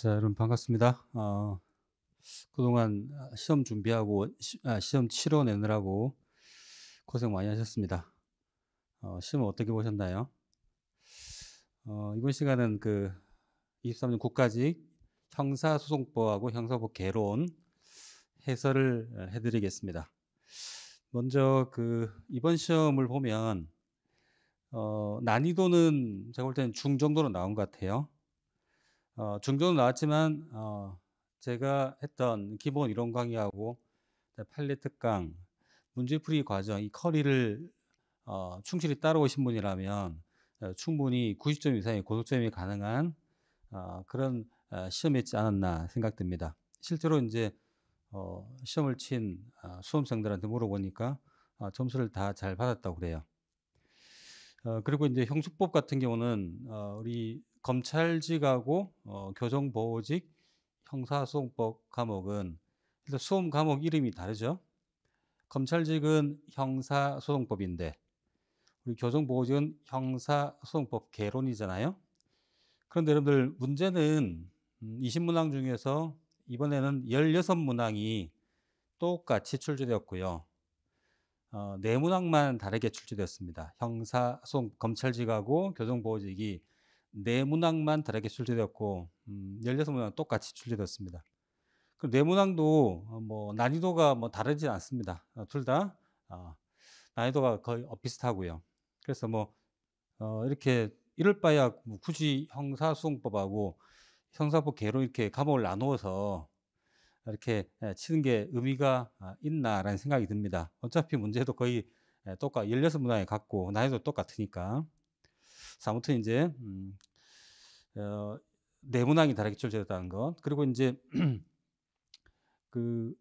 자, 여러분 반갑습니다. 어, 그동안 아, 시험 준비하고 시, 아, 험 치러 내느라고 고생 많이 하셨습니다. 어, 시험 어떻게 보셨나요? 어, 이번 시간은 그 23년 국가직 형사소송법하고 형사법 개론 해설을 어, 해드리겠습니다. 먼저 그 이번 시험을 보면 어, 난이도는 제가 볼 때는 중 정도로 나온 것 같아요. 어, 중도는 나왔지만 어, 제가 했던 기본 이론 강의하고 네, 팔레트강 문제풀이 과정 이 커리를 어, 충실히 따라오신 분이라면 어, 충분히 90점 이상의 고득점이 가능한 어, 그런 어, 시험이었지 않았나 생각됩니다. 실제로 이제 어, 시험을 친 어, 수험생들한테 물어보니까 어, 점수를 다 잘 받았다고 그래요. 어, 그리고 이제 형수법 같은 경우는 어, 우리 검찰직하고 어, 교정보호직 형사소송법 과목은 일단 수험 과목 이름이 다르죠. 검찰직은 형사소송법인데 우리 교정보호직은 형사소송법 개론이잖아요. 그런데 여러분들 문제는 20문항 음, 중에서 이번에는 16문항이 똑같이 출제되었고요. 어, 네 문항만 다르게 출제되었습니다. 형사, 소송, 검찰직하고 교정보호직이 네 문항만 다르게 출제되었고 음, 16문항 똑같이 출제되었습니다. 그네 문항도 어, 뭐 난이도가 뭐 다르지 않습니다. 어, 둘다 어, 난이도가 거의 비슷하고요. 그래서 뭐 어, 이렇게 이럴 바야 뭐 굳이 형사소송법하고 형사법 개로 이렇게 과목을 나누어서 이렇게 예, 치는 게 의미가 아, 있나라는 생각이 듭니다. 어차피 문제도 거의 예, 똑같, 16문항에 같고 난이도 똑같으니까. 아무튼 이제 음, 어, 내문항이 다르게 출제됐다는 것. 그리고 이제 그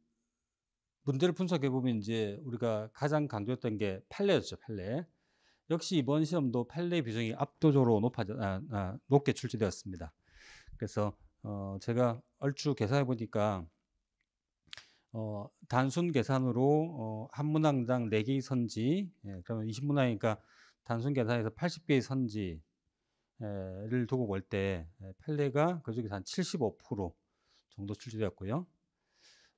문제를 분석해 보면 이제 우리가 가장 강조했던 게 판례였죠, 판례. 역시 이번 시험도 판례 비중이 압도적으로 높아져 아, 아, 높게 출제되었습니다. 그래서 어, 제가 얼추 계산해 보니까 어, 단순 계산으로 어, 한 문항당 4개의 선지, 예, 그러면 20문항이니까 단순 계산에서 80개의 선지, 예, 를 두고 볼때 예, 판례가 그중에서 한 75% 정도 출제되었고요.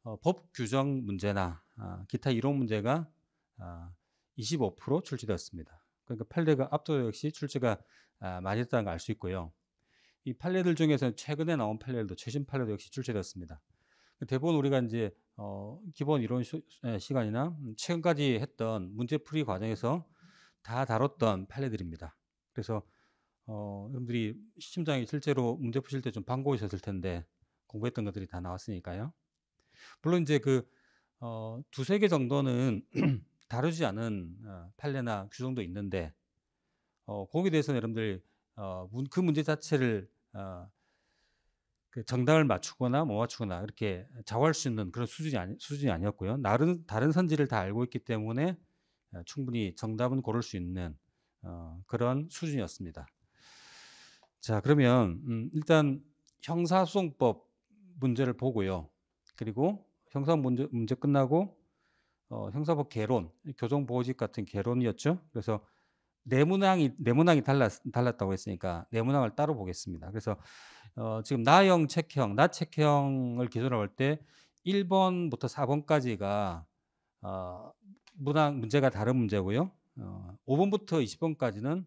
어, 법 규정 문제나 아, 기타 이론 문제가 아, 25% 출제되었습니다. 그러니까 판례가 압도 역시 출제가 아, 많이 됐다는 걸 알 수 있고요. 이 판례들 중에서는 최근에 나온 판례도 들 최신 판례도 역시 출제되었습니다. 대부분 우리가 이제 어, 기본 이론 시, 예, 간이나 최근까지 했던 문제풀이 과정에서 다 다뤘던 판례들입니다. 그래서 어, 여러분들이 시침장에 실제로 문제 푸실 때 좀 반고이셨을 텐데 공부했던 것들이 다 나왔으니까요. 물론 이제 그 어, 두세 개 정도는 다루지 않은 어, 판례나 규정도 있는데 어, 거기에 대해서는 여러분들 어, 문, 그 문제 자체를 어, 그 정답을 맞추거나 못 맞추거나 이렇게 좌우할 수 있는 그런 수준이, 아니, 수준이 아니었고요. 나른 다른 선지를 다 알고 있기 때문에 어, 충분히 정답은 고를 수 있는 어, 그런 수준이었습니다. 자, 그러면 음, 일단 형사소송법 문제를 보고요. 그리고 형사 문제, 문제 끝나고 어, 형사법 개론, 교정보호직 같은 개론이었죠. 그래서 내문항이 내문항이 달랐, 달랐다고 했으니까 내문항을 따로 보겠습니다. 그래서 어, 지금 나형 책형, 나 책형을 기준으로 할때 1번부터 4번까지가 어, 문항 문제가 다른 문제고요. 어, 5번부터 20번까지는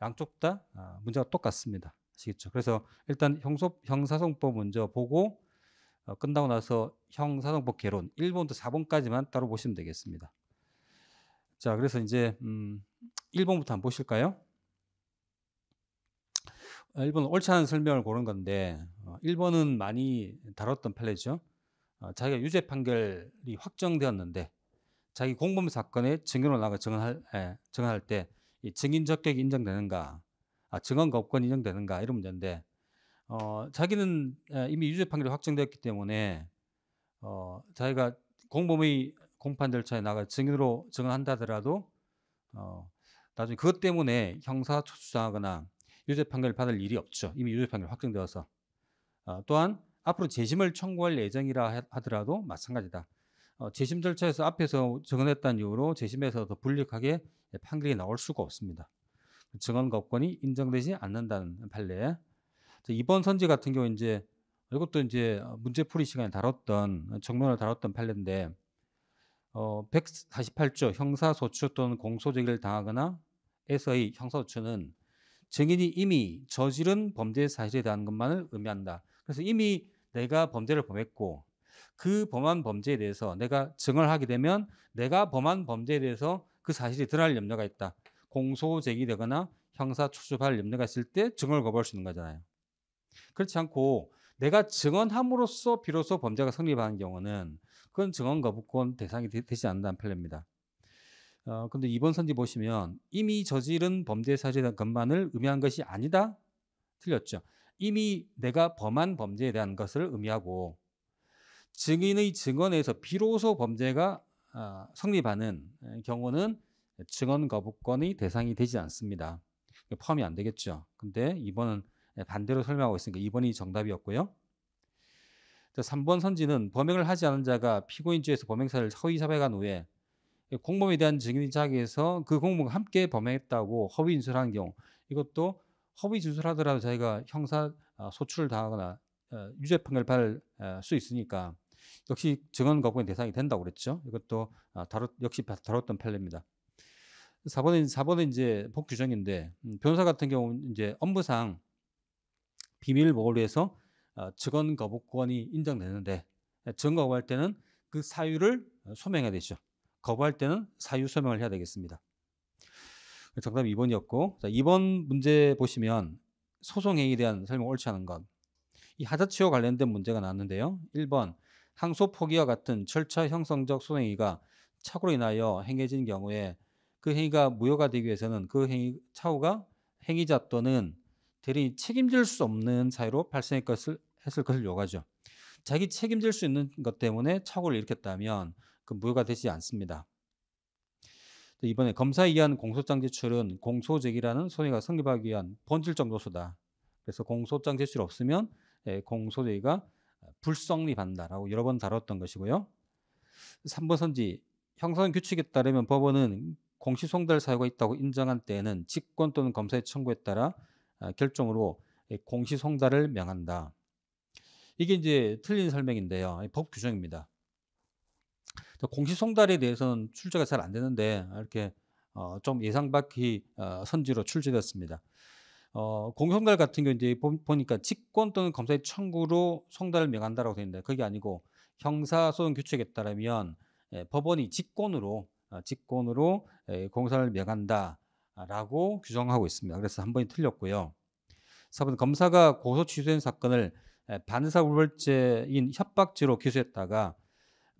양쪽 다 아, 문제가 똑같습니다. 아시겠죠? 그래서 일단 형소, 형사성법 먼저 보고 어, 끝나고 나서 형사성법 개론 1번부터 4번까지만 따로 보시면 되겠습니다. 자, 그래서 이제 음, 1번부터 한번 보실까요? 1번은 아, 옳지 않은 설명을 고른 건데 어, 1번은 많이 다뤘던 판례죠. 어, 자기가 유죄 판결이 확정되었는데 자기 공범 사건의 증언을 나가 증언할, 에, 예, 증언할 때이 증인 적격이 인정되는가, 아, 증언 거권 인정되는가 이런 문제인데 어, 자기는 이미 유죄 판결이 확정되었기 때문에 어, 자기가 공범의 공판 절차에 나가 증인으로 증언한다더라도 어, 나중에 그것 때문에 형사 초수당하거나 유죄 판결을 받을 일이 없죠. 이미 유죄 판결이 확정되어서 어, 또한 앞으로 재심을 청구할 예정이라 하더라도 마찬가지다. 어, 재심 절차에서 앞에서 증언했다는 이유로 재심에서 더 불리하게 판결이 나올 수가 없습니다. 증언거권이 인정되지 않는다는 판례. 이번 선지 같은 경우 이제 이것도 이제 문제풀이 시간에 다뤘던 정면을 다뤘던 판례인데 어, 148조 형사소추 또는 공소제기를 당하거나 에서의 형사소추는 증인이 이미 저지른 범죄 사실에 대한 것만을 의미한다. 그래서 이미 내가 범죄를 범했고 그 범한 범죄에 대해서 내가 증언을 하게 되면 내가 범한 범죄에 대해서 그 사실이 드러날 염려가 있다. 공소 제기되거나 형사 추적할 염려가 있을 때 증언을 거부할 수 있는 거잖아요. 그렇지 않고 내가 증언함으로써 비로소 범죄가 성립하는 경우는 그건 증언 거부권 대상이 되, 지 않는다는 판례입니다. 어, 근데 이번 선지 보시면 이미 저지른 범죄 사실에 대한 것만을 의미한 것이 아니다? 틀렸죠. 이미 내가 범한 범죄에 대한 것을 의미하고 증인의 증언에서 비로소 범죄가 아, 성립하는 경우는 증언 거부권이 대상이 되지 않습니다. 포함이 안 되겠죠. 근데 이번은 반대로 설명하고 있으니까 2번이 정답이었고요. 3번 선지는 범행을 하지 않은 자가 피고인죄에서 범행사를 허위 사백한 후에 공범에 대한 증인의 자격에서 그 공범과 함께 범행했다고 허위 진술하는 경우 이것도 허위 진술하더라도 자기가 형사 아, 소출을 당하거나 어, 유죄 판결 받을 어, 수 있으니까 역시 증언 거부의 대상이 된다고 그랬죠. 이것도 어, 다뤘, 역시 다뤘던 판례입니다. 4번은 4번은 이제 복규정인데 음, 변호사 같은 경우 는 이제 업무상 비밀 보호를 위해서 증언 거부권이 인정되는데 증언 거부할 때는 그 사유를 소명해야 되죠. 거부할 때는 사유 소명을 해야 되겠습니다. 정답 2번이었고 자, 2번 문제 보시면 소송행위에 대한 설명 옳지 않은 것이 하자치와 관련된 문제가 나왔는데요. 1번 항소 포기와 같은 절차 형성적 소행위가 착오로 인하여 행해진 경우에 그 행위가 무효가 되기 위해서는 그 행위 착오가 행위자 또는 대리인이 책임질 수 없는 사유로 발생했 것을, 했을 것을 요구하죠. 자기 책임질 수 있는 것 때문에 착오를 일으켰다면 그 무효가 되지 않습니다. 이번에 검사에 의한 공소장 제출은 공소 제기라는 손해가 성립하기 위한 본질적 요소다. 그래서 공소장 제출 없으면 예, 공소제가 불성립한다라고 여러 번 다뤘던 것이고요. 3번 선지 형사 규칙에 따르면 법원은 공시송달 사유가 있다고 인정한 때에는 직권 또는 검사의 청구에 따라 아, 결정으로 공시송달을 명한다. 이게 이제 틀린 설명인데요. 법 규정입니다. 공시송달에 대해서는 출제가 잘 안 되는데 이렇게 어, 좀 예상 밖의 어, 선지로 출제됐습니다. 어, 공소송달 같은 경우 이제 보니까 직권 또는 검사의 청구로 성달을 명한다라고 되어 있는데 그게 아니고 형사소송 규칙에 따르면 예, 법원이 직권으로 어, 직권으로 예, 공사를 명한다라고 규정하고 있습니다. 그래서 한 번이 틀렸고요. 4번 검사가 고소 취소된 사건을 예, 반의사불벌죄인 협박죄로 기소했다가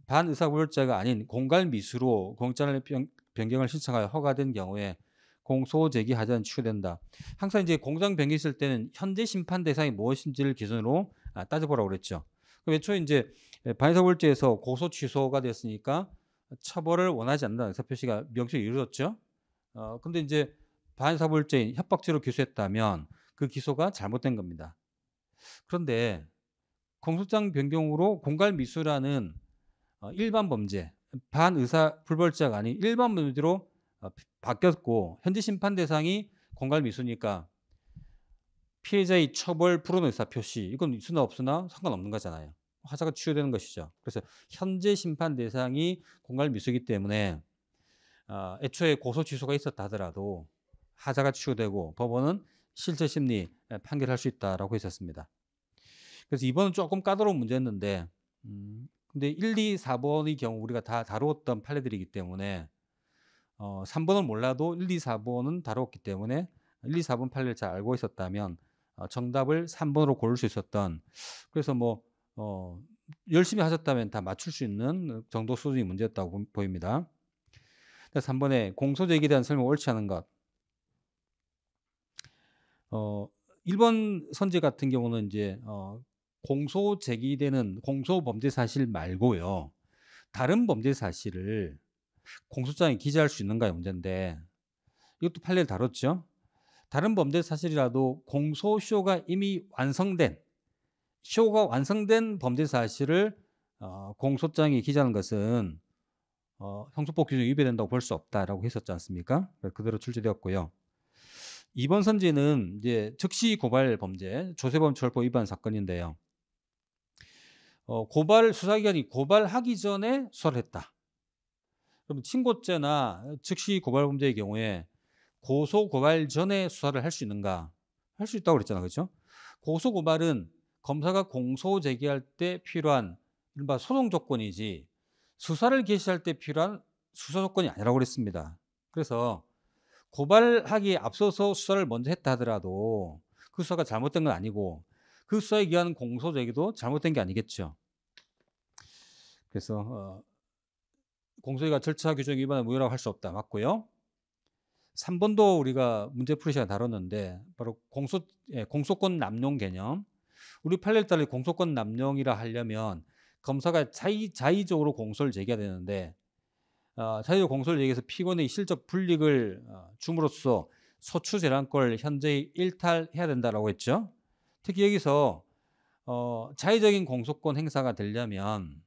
반의사불벌죄가 아닌 공갈미수로 공짜를 변경을 신청하여 허가된 경우에 공소 제기하자는 취가 된다. 항상 이제 공장변경했을 때는 현재 심판 대상이 무엇인지를 기준으로 아, 따져보라고 그랬죠. 그 애초에 이제 예, 반사벌죄에서 고소 취소가 됐으니까 처벌을 원하지 않는다. 의사 표시가 명시에 이루어졌죠. 어, 근데 이제 반사벌죄인 협박죄로 기소했다면 그 기소가 잘못된 겁니다. 그런데 공소장 변경으로 공갈 미수라는 어, 일반 범죄, 반의사 불벌죄가 아닌 일반 범죄로 어, 바뀌었고 현재 심판 대상이 공갈 미수니까 피해자의 처벌 불허 의사 표시 이건 있으나 없으나 상관없는 거잖아요. 화자가 치유되는 것이죠. 그래서 현재 심판 대상이 공갈 미수기 때문에 어, 애초에 고소 취소가 있었다 하더라도 하자가 치유되고 법원은 실체 심리 판결할 수 있다라고 했었습니다. 그래서 이번은 조금 까다로운 문제였는데 음, 근데 1, 2, 4번의 경우 우리가 다 다루었던 판례들이기 때문에 어, 3번을 몰라도 1, 2, 4번은 다뤘기 때문에 1, 2, 4번 판례를 잘 알고 있었다면 어, 정답을 3번으로 고를 수 있었던 그래서 뭐 어, 열심히 하셨다면 다 맞출 수 있는 정도 수준의 문제였다고 보입니다. 3번에 공소제기에 대한 설명 옳지 않은 것. 어, 1번 선제 같은 경우는 이제 어, 공소 제기되는 공소 범죄 사실 말고요. 다른 범죄 사실을 공소장에 기재할 수 있는가의 문제인데 이것도 판례를 다뤘죠. 다른 범죄 사실이라도 공소시효가 이미 완성된 시효가 완성된 범죄 사실을 어, 공소장에 기재하는 것은 어, 형소법 규정에 위배된다고 볼 수 없다라고 했었지 않습니까? 그대로 출제되었고요. 이번 선지는 이제 즉시 고발 범죄 조세범 철법 위반 사건인데요. 어, 고발 수사기관이 고발하기 전에 수사를 했다. 그럼 친고죄나 즉시 고발범죄의 경우에 고소 고발 전에 수사를 할 수 있는가? 할 수 있다고 그랬잖아, 그렇죠? 고소 고발은 검사가 공소 제기할 때 필요한 이른바 소송 조건이지 수사를 개시할 때 필요한 수사 조건이 아니라고 그랬습니다. 그래서 고발하기 앞서서 수사를 먼저 했다 하더라도 그 수사가 잘못된 건 아니고 그 수사에 기한 공소 제기도 잘못된 게 아니겠죠. 그래서 어, 공소유가 절차 규정 위반은 무효라고 할 수 없다. 맞고요. 3번도 우리가 문제풀이 시간 다뤘는데 바로 공소 예, 공소권 남용 개념. 우리 8일 달에 공소권 남용이라 하려면 검사가 자의, 자의적으로 공소를 제기해야 되는데 어, 자의적 공소를 제기해서 피고인의 실적 불리익을 어, 줌으로써 소추 재량권을 현재 일탈해야 된다라고 했죠. 특히 여기서 어, 자의적인 공소권 행사가 되려면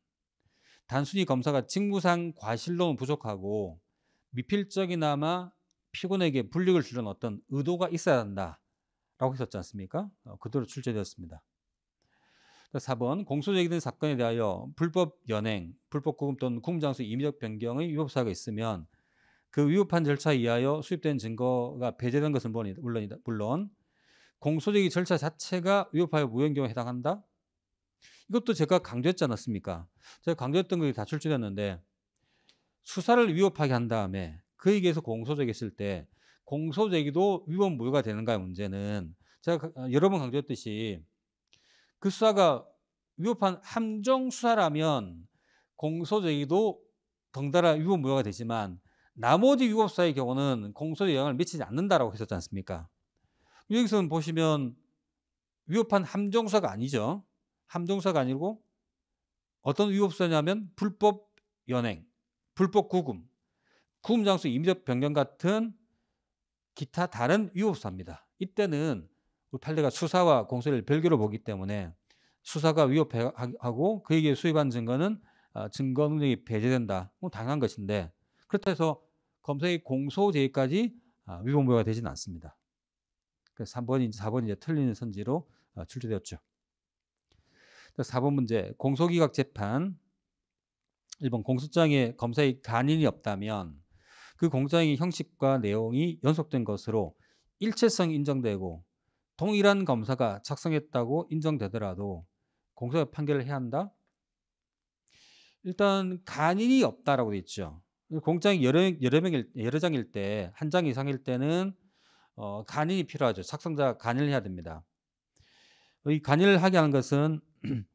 단순히 검사가 직무상 과실로는 부족하고 미필적이나마 피곤에게 불리익을 주려는 어떤 의도가 있어야 한다라고 했었지 않습니까? 어, 그대로 출제되었습니다. 4번 공소제기된 사건에 대하여 불법 연행, 불법 구금 또는 구금장소 임의적 변경의 위법 사유가 있으면 그 위법한 절차 에의하여 수입된 증거가 배제된 것은 물론이다, 물론 공소제기 절차 자체가 위법하여 무효인경우에 해당한다. 이것도 제가 강조했지 않았습니까? 제가 강조했던 것이 다출제됐는데 수사를 위협하게 한 다음에 그에게서 공소제기했을 때 공소제기도 위법 무효가 되는가의 문제는 제가 아, 여러 번 강조했듯이 그 수사가 위협한 함정 수사라면 공소제기도 덩달아 위법 무효가 되지만 나머지 위법사의 경우는 공소에 영향을 미치지 않는다라고 했었지 않습니까? 여기서는 보시면 위협한 함정수사가 아니죠. 함동사가 아니고 어떤 위법사냐면 불법 연행, 불법 구금, 구금 장소 임의적 변경 같은 기타 다른 위법사입니다. 이때는 우리 판례가 수사와 공소를 별개로 보기 때문에 수사가 위협하고 그에게 수입한 증거는 아, 증거능력이 배제된다. 뭐 당한 것인데 그렇다 해서 검사의 공소제의까지 아, 위법무효가 되지는 않습니다. 그 3번인지 4번인지 틀리는 선지로 아, 출제되었죠. 4번 문제 공소기각 재판 1번 공소장에 검사의 간인이 없다면 그 공소장의 형식과 내용이 연속된 것으로 일체성 인정되고 동일한 검사가 작성했다고 인정되더라도 공소의 판결을 해야 한다? 일단 간인이 없다라고 돼 있죠. 공장이 여러, 여러 명일 여러 장일 때 한 장 이상일 때는 어, 간인이 필요하죠. 작성자 간인을 해야 됩니다. 이 간인을 하게 하는 것은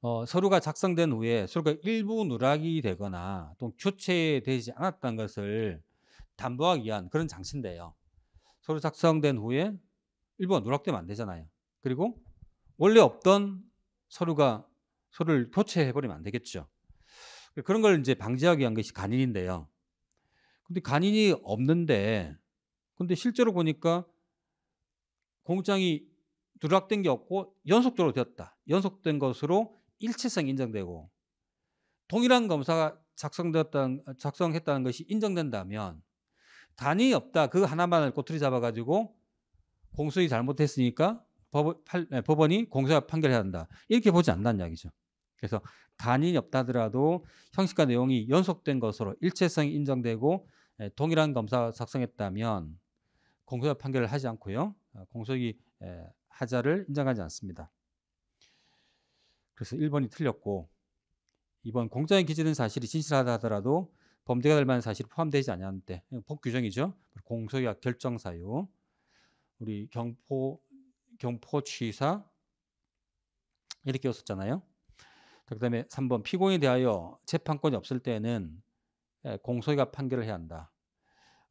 어, 서류가 작성된 후에 서류가 일부 누락이 되거나 또 교체되지 않았다는 것을 담보하기 위한 그런 장치인데요. 서류 작성된 후에 일부가 누락되면 안 되잖아요. 그리고 원래 없던 서류가 서류를 교체해버리면 안 되겠죠. 그런 걸 이제 방지하기 위한 것이 간인인데요. 근데 간인이 없는데, 근데 실제로 보니까 공장이 누락된 게 없고 연속적으로 되었다. 연속된 것으로 일치성 인정되고 동일한 검사가 작성되었다는, 작성했다는 것이 인정된다면 단위 없다. 그 하나만을 꼬투리 잡아가지고 공소이 잘못했으니까 네, 법원, 이 공소가 판결해야 한다. 이렇게 보지 않는다는 이야기죠. 그래서 단위이 없다더라도 하 형식과 내용이 연속된 것으로 일체성이 인정되고 네, 동일한 검사 작성했다면 공소가 판결을 하지 않고요. 어, 공소이 하자를 인정하지 않습니다. 그래서 1번이 틀렸고 이번 공정에 기재된 사실이 진실하다 하더라도 범죄가 될 만한 사실이 포함되지 않냐는 때 법규정이죠. 예, 공소약 결정 사유 우리 경포 경포취사 이렇게 였잖아요 그다음에 3번 피고인에 대하여 재판권이 없을 때는 예, 공소유가 판결을 해야 한다.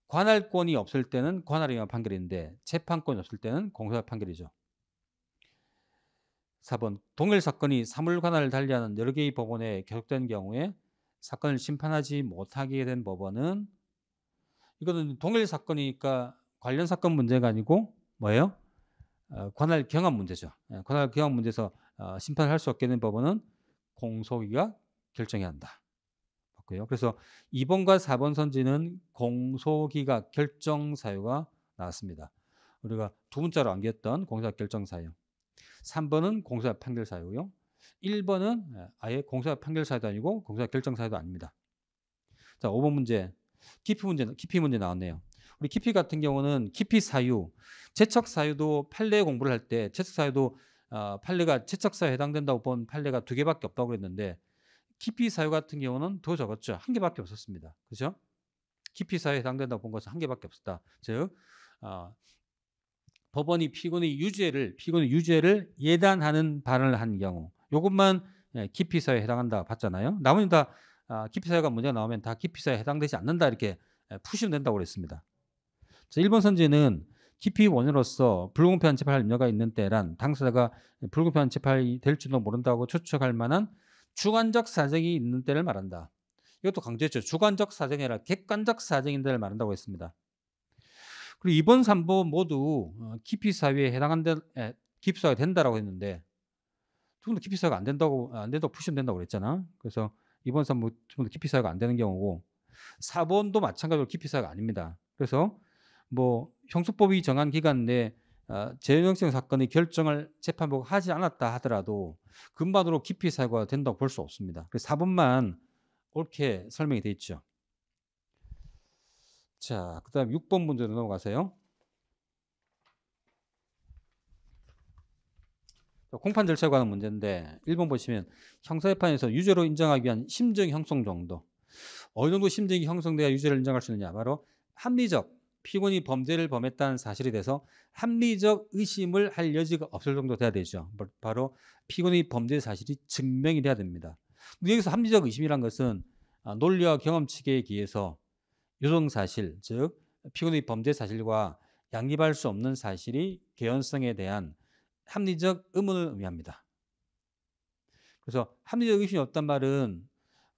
관할권이 없을 때는 관할에 의 판결인데 재판권이 없을 때는 공소유가 판결이죠. 4번 동일 사건이 사물관을 할 달리하는 여러 개의 법원에 계속된 경우에 사건을 심판하지 못하게 된 법원은 이거는 동일 사건이니까 관련 사건 문제가 아니고 뭐예요? 어, 관할 경합 문제죠. 예, 관할 경합 문제에서 어, 심판을 할 수 없게 된 법원은 공소기가 결정해야 한다. 맞고요. 그래서 2번과 4번 선지는 공소기가 결정 사유가 나왔습니다. 우리가 두 문자로 암겼던공소기 결정 사유. 3번은 공사 판결 사유요 1번은 예, 아예 공사 판결 사유도 아니고 공사 결정 사유도 아닙니다. 자, 5번 문제. 깊이 문제 깊이 문제 나왔네요. 우리 깊이 같은 경우는 깊이 사유, 재척 사유도 판례 공부를 할때재척 사유도 어, 판례가 재척 사유에 해당된다고 본 판례가 두 개밖에 없다고 그랬는데 깊이 사유 같은 경우는 더 적었죠. 한 개밖에 없었습니다. 그죠? 깊이 사유에 해당된다고 본 것은 한 개밖에 없었다. 즉 어, 법원이 피고의 유죄를 피고의 유죄를 예단하는 발언을 한 경우 이것만 예, 기피사에 해당한다 봤잖아요. 나머지 다기피사가 아, 문제가 나오면 다 기피사에 해당되지 않는다 이렇게 예, 푸시면 된다고 그랬습니다. 자, 1번 선지는 기피 원으로서 불공평한 재판할 염려가 있는 때란 당사자가 불공평한 재판이 될지도 모른다고 추측할 만한 주관적 사정이 있는 때를 말한다. 이것도 강조했죠. 주관적 사정이 아니라 객관적 사정인 데를 말한다고 했습니다. 그리고 이번 3법 모두 어, 기피 사유에 해당한다, 기피 사유가 된다라고 했는데 두분더 기피 사유가 안 된다고 안 된다고 푸시면 된다고 그랬잖아. 그래서 이번 3법 두분더 기피 사유가 안 되는 경우고 4번도 마찬가지로 기피 사유가 아닙니다. 그래서 뭐 형수법이 정한 기간 내에 어, 재형성 사건의 결정을 재판부가 하지 않았다 하더라도 금반으로 기피 사유가 된다고 볼 수 없습니다. 그래서 4번만 옳게 설명이 돼 있죠. 자, 그다음 6번 문제로 넘어가세요. 공판 절차에 관한 문제인데 1번 보시면 형사재판에서 유죄로 인정하기 위한 심증 형성 정도 어느 정도 심증이 형성돼야 유죄를 인정할 수 있느냐 바로 합리적 피고인이 범죄를 범했다는 사실이돼서 합리적 의심을 할 여지가 없을 정도 돼야 되죠 바로 피고인이 범죄 사실이 증명이 돼야 됩니다 여기서 합리적 의심이란 것은 아, 논리와 경험칙에 의해서 유성 사실, 즉 피고인의 범죄 사실과 양립할 수 없는 사실이 개연성에 대한 합리적 의문을 의미합니다. 그래서 합리적 의심이 없단 말은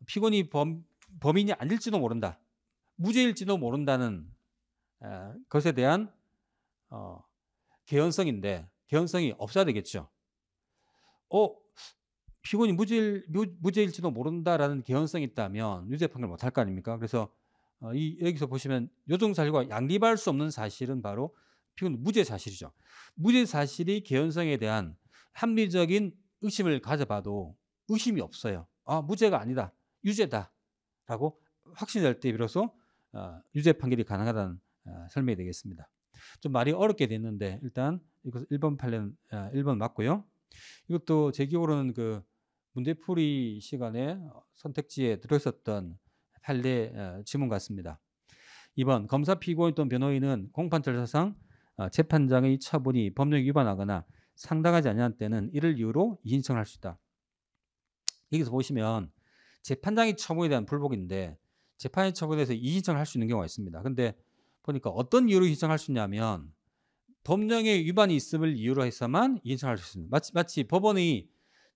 피고인이 범, 범인이 아닐지도 모른다. 무죄일지도 모른다는 것에 대한 어, 개연성인데 개연성이 없어야 되겠죠. 어, 피고인이 무죄일, 무죄일지도 모른다라는 개연성이 있다면 유죄 판결 못 할 거 아닙니까? 그래서 어, 이, 여기서 보시면 요동실과 양립할 수 없는 사실은 바로 피곤 무죄 사실이죠. 무죄 사실이 개연성에 대한 합리적인 의심을 가져봐도 의심이 없어요. 아, 무죄가 아니다. 유죄다. 라고 확신될 때 비로소 어, 유죄 판결이 가능하다는 어, 설명이 되겠습니다. 좀 말이 어렵게 됐는데 일단 이것 1번 판례는 아, 어, 1번 맞고요. 이것도 제 기억으로는 그 문제풀이 시간에 선택지에 들어있었던 할례 지문 네, 어, 같습니다. 2번 검사 피고인 또는 변호인은 공판절차상 어, 재판장의 처분이 법령 위반하거나 상당하지 아니한 때는 이를 이유로 이의 신청할 수 있다. 여기서 보시면 재판장의 처분에 대한 불복인데 재판의 처분에 대해서 이의 청을할 수 있는 경우가 있습니다. 근데 보니까 어떤 이유로 신청할 수 있냐면 법령의 위반이 있음을 이유로 해서만 이의 청할수 있습니다. 마치, 마치 법원의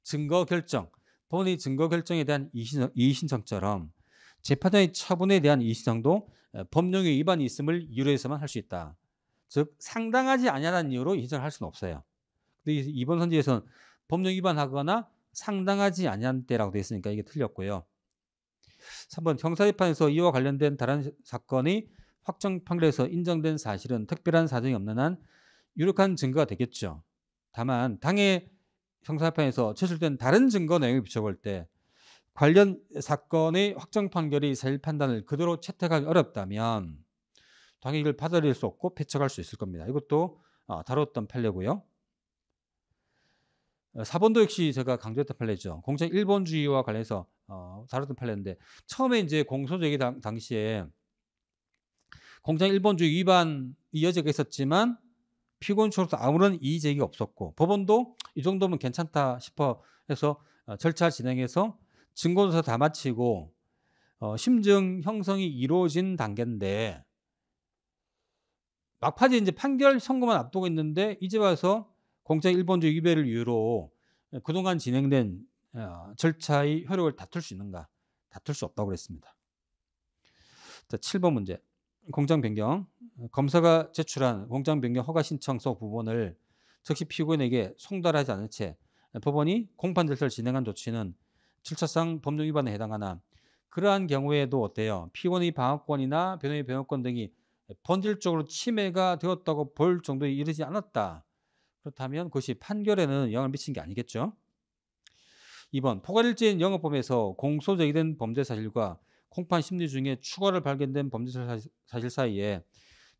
증거 결정, 법원의 증거 결정에 대한 이의 신청처럼 재판장의 처분에 대한 이 신청도 어, 법령의 위반이 있음을 이유로 해서만 할 수 있다. 즉 상당하지 아니는 이유로 신청을 할 수는 없어요. 근데 이번 선지에서는 법령 위반하거나 상당하지 아니한 때라고 되어 있으니까 이게 틀렸고요. 3번 형사재판에서 이와 관련된 다른 사건이 확정 판결에서 인정된 사실은 특별한 사정이 없는 한 유력한 증거가 되겠죠. 다만 당해 형사재판에서 제출된 다른 증거 내용에 비춰볼 때 관련 사건의 확정 판결이 이스 판단을 그대로 채택하기 어렵다면 당연히 이걸 받아들일 수 없고 배척할 수 있을 겁니다. 이것도 아, 다뤘던 판례고요. 4번도 어, 역시 제가 강조했던 판례죠. 공천 일본주의와 관련해서 어, 다뤘던 판례인데 처음에 이제 공소제기 당시에 공장 일본주의 위반이 이어지고 있었지만 피고인 쪽으로서 아무런 이의 제기가 없었고 법원도 이 정도면 괜찮다 싶어 해서 어, 절차 진행해서 증거조사 다 마치고 어, 심증 형성이 이루어진 단계인데 막판에 이제 판결 선고만 앞두고 있는데 이제 와서 공장 일본주 위배를 이유로 예, 그동안 진행된 어, 절차의 효력을 다툴 수 있는가? 다툴 수 없다고 그랬습니다. 자, 7번 문제. 공장 변경. 검사가 제출한 공장 변경 허가 신청서 부분을 즉시 피고인에게 송달하지 않은 채 예, 법원이 공판 절차를 진행한 조치는 7차상 법령 위반에 해당하나 그러한 경우에도 어때요? 피고인의 방어권이나 변호인의 변호권 등이 본질적으로 침해가 되었다고 볼 정도에 이르지 않았다. 그렇다면 그것이 판결에는 영향을 미친 게 아니겠죠. 2번 포괄일인 영업범에서 공소 제기된 범죄 사실과 콩판 심리 중에 추가로 발견된 범죄 사실 사이에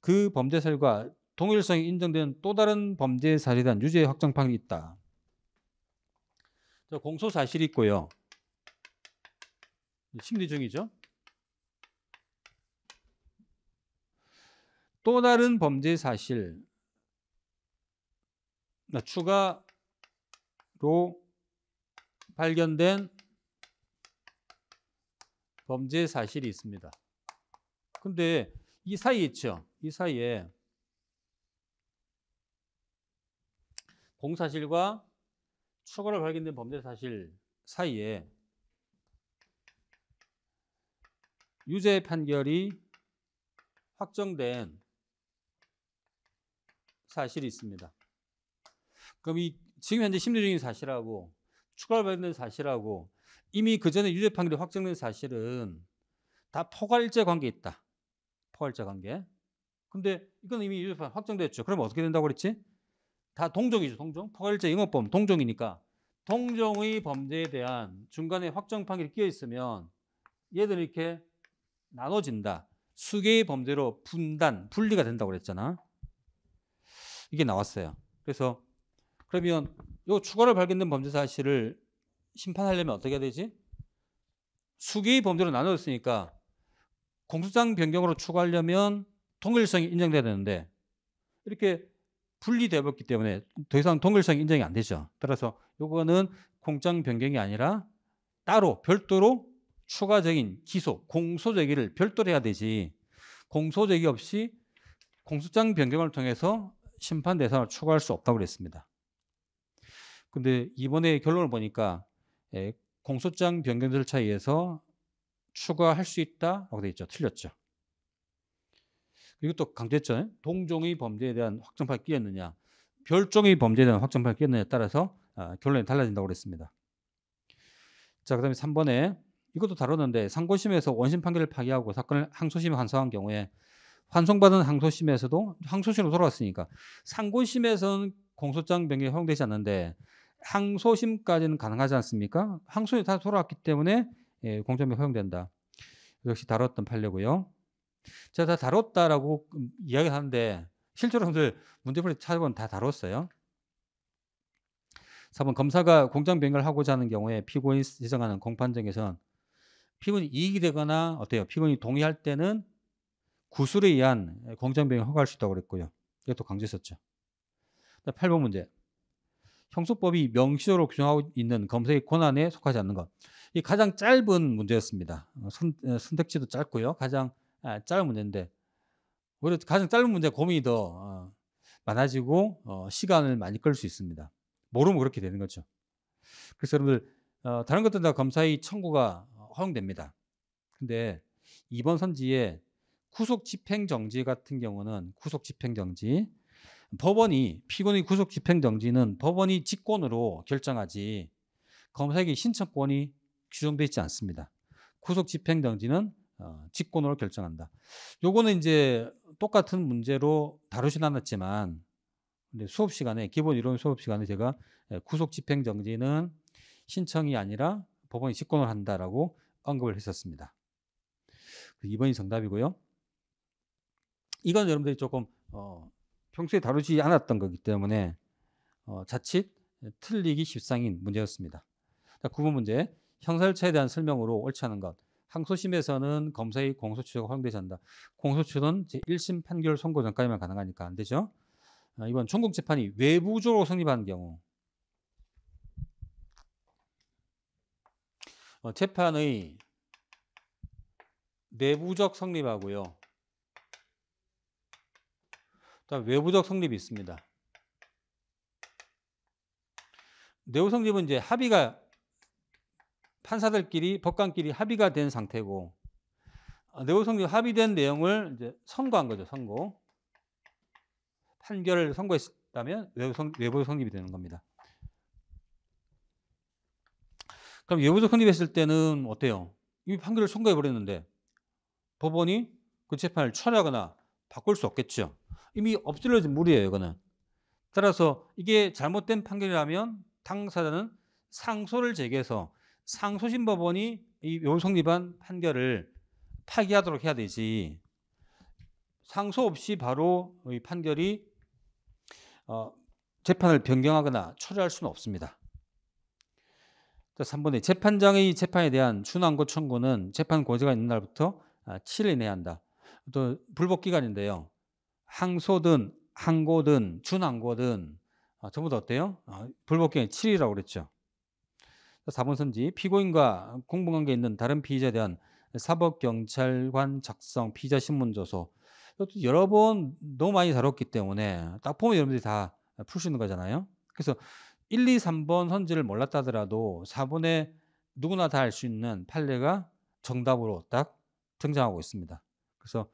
그 범죄 사실과 동일성이 인정된 또 다른 범죄 사실에 대한 유죄 확정 판결이 있다. 공소 사실이 있고요. 심리 중이죠. 또 다른 범죄 사실 추가로 발견된 범죄 사실이 있습니다. 근데 이 사이 있죠. 이 사이에 공사실과 추가로 발견된 범죄 사실 사이에 유죄 판결이 확정된 사실이 있습니다. 그럼 이 지금 현재 심리 중인 사실하고 추가받는 사실하고 이미 그 전에 유죄 판결이 확정된 사실은 다 포괄제 관계 있다. 포괄제 관계. 근데 이건 이미 유죄 판 확정됐죠. 그럼 어떻게 된다고 그랬지? 다 동종이죠. 동종. 포괄제 영업범 동종이니까 동종의 범죄에 대한 중간에 확정 판결이 끼어 있으면 얘들 이렇게 나눠진다. 수개의 범죄로 분단, 분리가 된다고 그랬잖아. 이게 나왔어요. 그래서 그러면 요 추가로 발견된 범죄 사실을 심판하려면 어떻게 해야 되지? 수개의 범죄로 나눠졌으니까 공소장 변경으로 추가하려면 통일성이 인정돼야 되는데 이렇게 분리되어 버기 때문에 더 이상 동일성이 인정이 안 되죠. 따라서 이거는 공장 변경이 아니라 따로 별도로 추가적인 기소, 공소 제기를 별도로 해야 되지. 공소 제기 없이 공소장 변경을 통해서 심판 대상을 추가할 수 없다고 그랬습니다. 근데 이번에 결론을 보니까 예, 공소장 변경 절차에 의해서 추가할 수 있다라고 어 있죠. 틀렸죠. 그리고 또 강제죄 동종의 범죄에 대한 확정판이 끼었느냐 별종의 범죄에 대한 확정판이 끼었느냐에 따라서 아, 결론이 달라진다고 그랬습니다. 자, 그 다음에 3번에 이것도 다뤘는데 상고심에서 원심 판결을 파기하고 사건을 항소심에 환소한 경우에 환송받은 항소심에서도 항소심으로 돌아왔으니까 상고심에서는 공소장 변경이 허용되지 않는데 항소심까지는 가능하지 않습니까? 항소에 심다 돌아왔기 때문에 예, 공소장이 허용된다. 역시 다뤘던 판례고요. 제가 다 다뤘다라고 음, 이야기하는데 실제로 여러들 문제풀이 찾아보다 다뤘어요. 4번 검사가 공장 변경을 하고자 하는 경우에 피고인 지정하는 공판정에선 피고인이 이익이 되거나 어때요? 피고인이 동의할 때는 구술에 의한 공정병행 허가할 수 있다고 그랬고요. 이것도 강조했었죠. 8번 문제. 형소법이 명시적으로 규정하고 있는 검색의 권한에 속하지 않는 것. 이 가장 짧은 문제였습니다. 어, 선, 어, 택지도 짧고요. 가장 아, 짧은 문제인데 오히려 가장 짧은 문제 고민이 더 어, 많아지고 시간을 많이 끌 수 있습니다. 모르면 그렇게 되는 거죠. 그래서 여러분들 다른 것들다 검사의 청구가 허용됩니다. 근데 이번 선지에 구속 집행 정지 같은 경우는 구속 집행 정지 법원이 피고인 구속 집행 정지는 법원이 직권으로 결정하지 검사에게 신청권이 규정되어 있지 않습니다. 구속 집행 정지는 어, 직권으로 결정한다. 요거는 이제 똑같은 문제로 다루진 않았지만 수업 시간에 기본 이론 수업 시간에 제가 예, 구속 집행 정지는 신청이 아니라 법원이 직권을 한다라고 언급을 했었습니다. 이번이 정답이고요. 이건 여러분들이 조금 어, 평소에 다루지 않았던 거기 때문에 어, 자칫 틀리기 십상인 문제였습니다. 자, 9번 문제. 형사절차에 대한 설명으로 옳지 않은 것. 항소심에서는 검사의 공소 취가 허용되지 않는다. 공소 취는1심 판결 선고 전까지만 가능하니까 안 되죠. 어, 이번 전국 재판이 외부적으로 성립하 경우 어, 재판의 내부적 성립하고요. 다음 외부적 성립이 있습니다. 내부 성립은 이제 합의가 판사들끼리 법관끼리 합의가 된 상태고 어, 내부 성립 합의된 내용을 이제 선고한 거죠. 선고 판결을 선고했다면 외부 성립이 되는 겁니다. 그럼 예부도 확립했을 때는 어때요? 이미 판결을 선고해 버렸는데 법원이 그 재판을 철회하거나 바꿀 수 없겠죠. 이미 엎질러진 물이에요, 이거는. 따라서 이게 잘못된 판결이라면 당사자는 상소를 제기해서 상소심 법원이 이묘 성립한 판결을 파기하도록 해야 되지. 상소 없이 바로 이 판결이 어, 재판을 변경하거나 철회할 수는 없습니다. 자, 3번에 재판장의 재판에 대한 순환고 청구는 재판 고지가 있는 날부터 7일 아, 내야 한다. 또 불복 기간인데요. 항소든 항고든 준항고든 아, 전부 다 어때요? 아, 불복 기간 7일이라고 그랬죠. 4번 선지 피고인과 공범관계 에 있는 다른 피의자에 대한 사법경찰관 작성 피의자 신문조서 이것도 여러 번 너무 많이 다뤘기 때문에 딱 보면 여러분들이 다 풀 수 있는 거잖아요. 그래서 1, 2, 3번 선지를 몰랐다 하더라도 4번에 누구나 다알수 있는 판례가 정답으로 딱 등장하고 있습니다. 그래서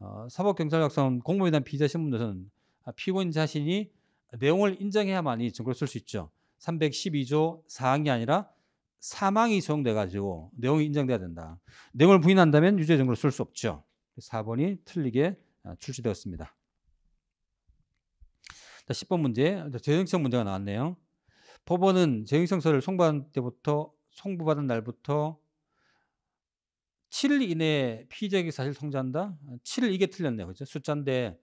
어, 사법경찰학상 공무에 대한 비자 신문에서는 피고인 자신이 내용을 인정해야만이 증거를 쓸 수 있죠. 312조 4항이 아니라 사망이 적용돼 가지고 내용이 인정돼야 된다. 내용을 부인한다면 유죄 증거를 쓸 수 없죠. 4번이 틀리게 어, 출시되었습니다. 10번 문제, 재정성 문제가 나왔네요. 법원은 재의성서를 송부한 때부터 송부받은 날부터 7일 이내에 피의자에게 사실 통지한다. 7일 이게 틀렸네요. 그죠? 숫자인데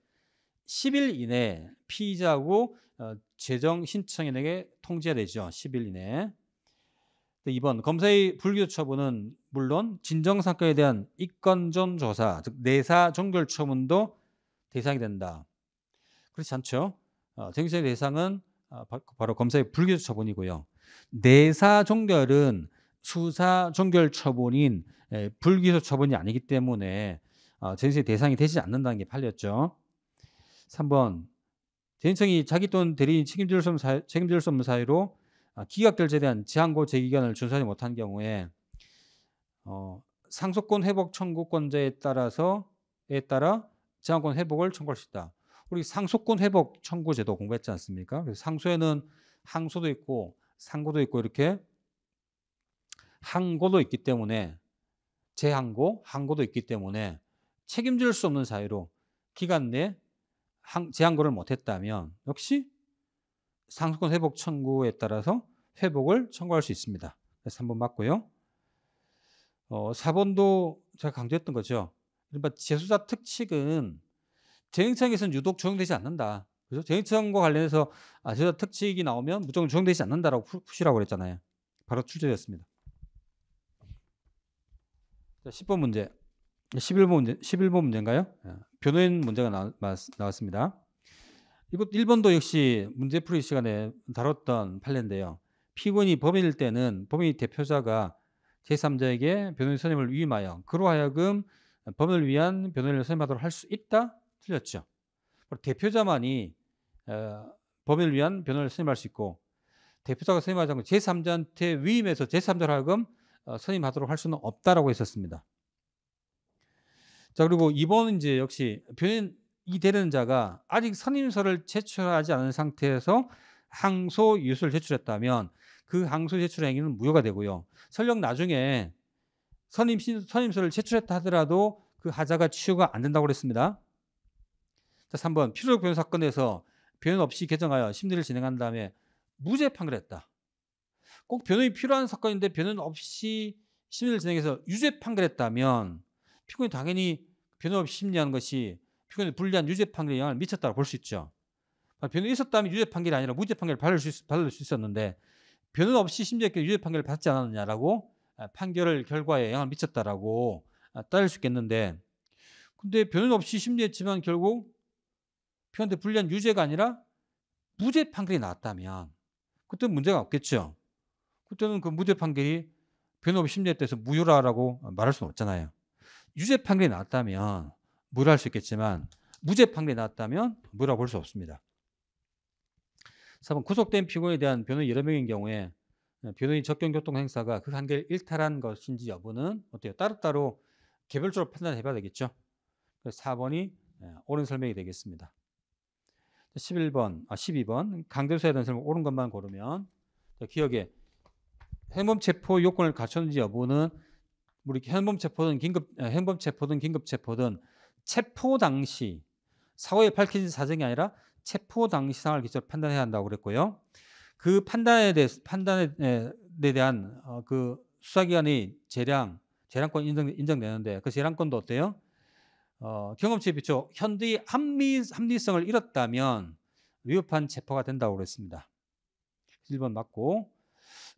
10일 이내에 피의자하고 어, 재정 신청인에게 통지해야 되죠. 10일 이내에. 2번 검사의 불교 처분은 물론 진정 사건에 대한 입건전 조사 즉 내사 종결 처분도 대상이 된다. 그렇지 않죠. 어, 재 정신의 대상은 아, 바로 검사의 불교수 처분이고요. 내사 종결은 수사 종결 처분인 예, 불기소 처분이 아니기 때문에 아, 재인의 대상이 되지 않는다는 게 팔렸죠. 3번 재인청이 자기 또는 대리인 책임질 수 없는, 사유, 책임질 수 없는 사유로 아, 기각 결제에 대한 제항고 제기견을 준수하지 못한 경우에 어, 상속권 회복 청구권자에 따라서에 따라 제항권 회복을 청구할 수 있다. 우리 상속권 회복 청구 제도 공부했지 않습니까? 그래서 상소에는 항소도 있고 상고도 있고 이렇게 항고도 있기 때문에 재항고, 항고도 있기 때문에 책임질 수 없는 사유로 기간 내 재항고를 못했다면 역시 상소권 회복 청구에 따라서 회복을 청구할 수 있습니다. 그래서 3번 맞고요. 어, 4번도 제가 강조했던 거죠. 그수사 특칙은 재행청에서는 유독 적용되지 않는다. 그래서 재행청과 관련해서 아, 제자 특칙이 나오면 무조건 적용되지 않는다라고 푸시라고 그랬잖아요. 바로 출제되었습니다 자, 10번 문제. 11번 문제, 11번 문제인가요? 예, 변호인 문제가 나, 왔습니다 이것 1번도 역시 문제풀이 시간에 다뤘던 판례인데요. 피고인이 범인일 때는 범인 대표자가 제3자에게 변호인 선임을 위임하여 그로 하여금 범인을 위한 변호인을 선임하도록 할 수 있다 틀렸죠. 대표자만이 어, 범인을 위한 변호를 선임할 수 있고 대표자가 선임하지 않 제3자한테 위임해서 제3자로 하금 어, 선임하도록 할 수는 없다라고 했었습니다. 자 그리고 이번 이제 역시 변인 이 대리자가 아직 선임서를 제출하지 않은 상태에서 항소 유서를 제출했다면 그 항소 제출 행위는 무효가 되고요. 설령 나중에 선임 선임서를 제출했다 하더라도 그 하자가 취유가 안 된다고 그랬습니다. 자, 3번 필요적 변호 사건에서 변호 없이 개정하여 심리를 진행한 다음에 무죄 판결했다. 꼭 변호인이 필요한 사건인데 변호는 없이 심리를 진행해서 유죄 판결했다면 피고인 당연히 변호 없이 심리하는 것이 피고인의 불리한 유죄 판결에 영향을 미쳤다고 볼 수 있죠. 아, 변호 있었다면 유죄 판결이 아니라 무죄 판결을 받을 수, 있, 받을 수 있었는데 변호 없이 심리했기 유죄 판결을 받지 않았느냐라고 아, 판결을 결과에 영향을 미쳤다라고 아, 따질 수 있겠는데 근데 변호 없이 심리했지만 결국 그런데 불리한 유죄가 아니라 무죄 판결이 나왔다면 그때 는 문제가 없겠죠. 그때는 그 무죄 판결이 변호부 심리에 대해서 무효라고 말할 수는 없잖아요. 유죄 판결이 나왔다면 무효할 수 있겠지만 무죄 판결이 나왔다면 무효라고 볼수 없습니다. 4번 구속된 피고인에 대한 변호인 여러 명인 경우에 변호인 적경교통 행사가 그 관계를 일탈한 것인지 여부는 어때요? 따로따로 개별적으로 판단해 봐야 되겠죠. 4번이 예, 옳은 설명이 되겠습니다. 11번, 아 12번 강제수사에 대한 설명 옳은 것만 고르면 기억에 행범 체포 요건을 갖췄는지 여부는 우리 행범 체포든 긴급 아, 행범 체포든 긴급 체포든 체포 당시 사고에 밝혀진 사정이 아니라 체포 당시 상황을 기초로 판단해야 한다고 그랬고요. 그 판단에 대해 서 판단에 대한 어, 그수사기관이 재량 재량권 인정, 인정되는데 그 재량권도 어때요? 어, 경험치에 비춰 현대의 합리, 합리성을 잃었다면 위협한 체포가 된다고 그랬습니다. 1번 맞고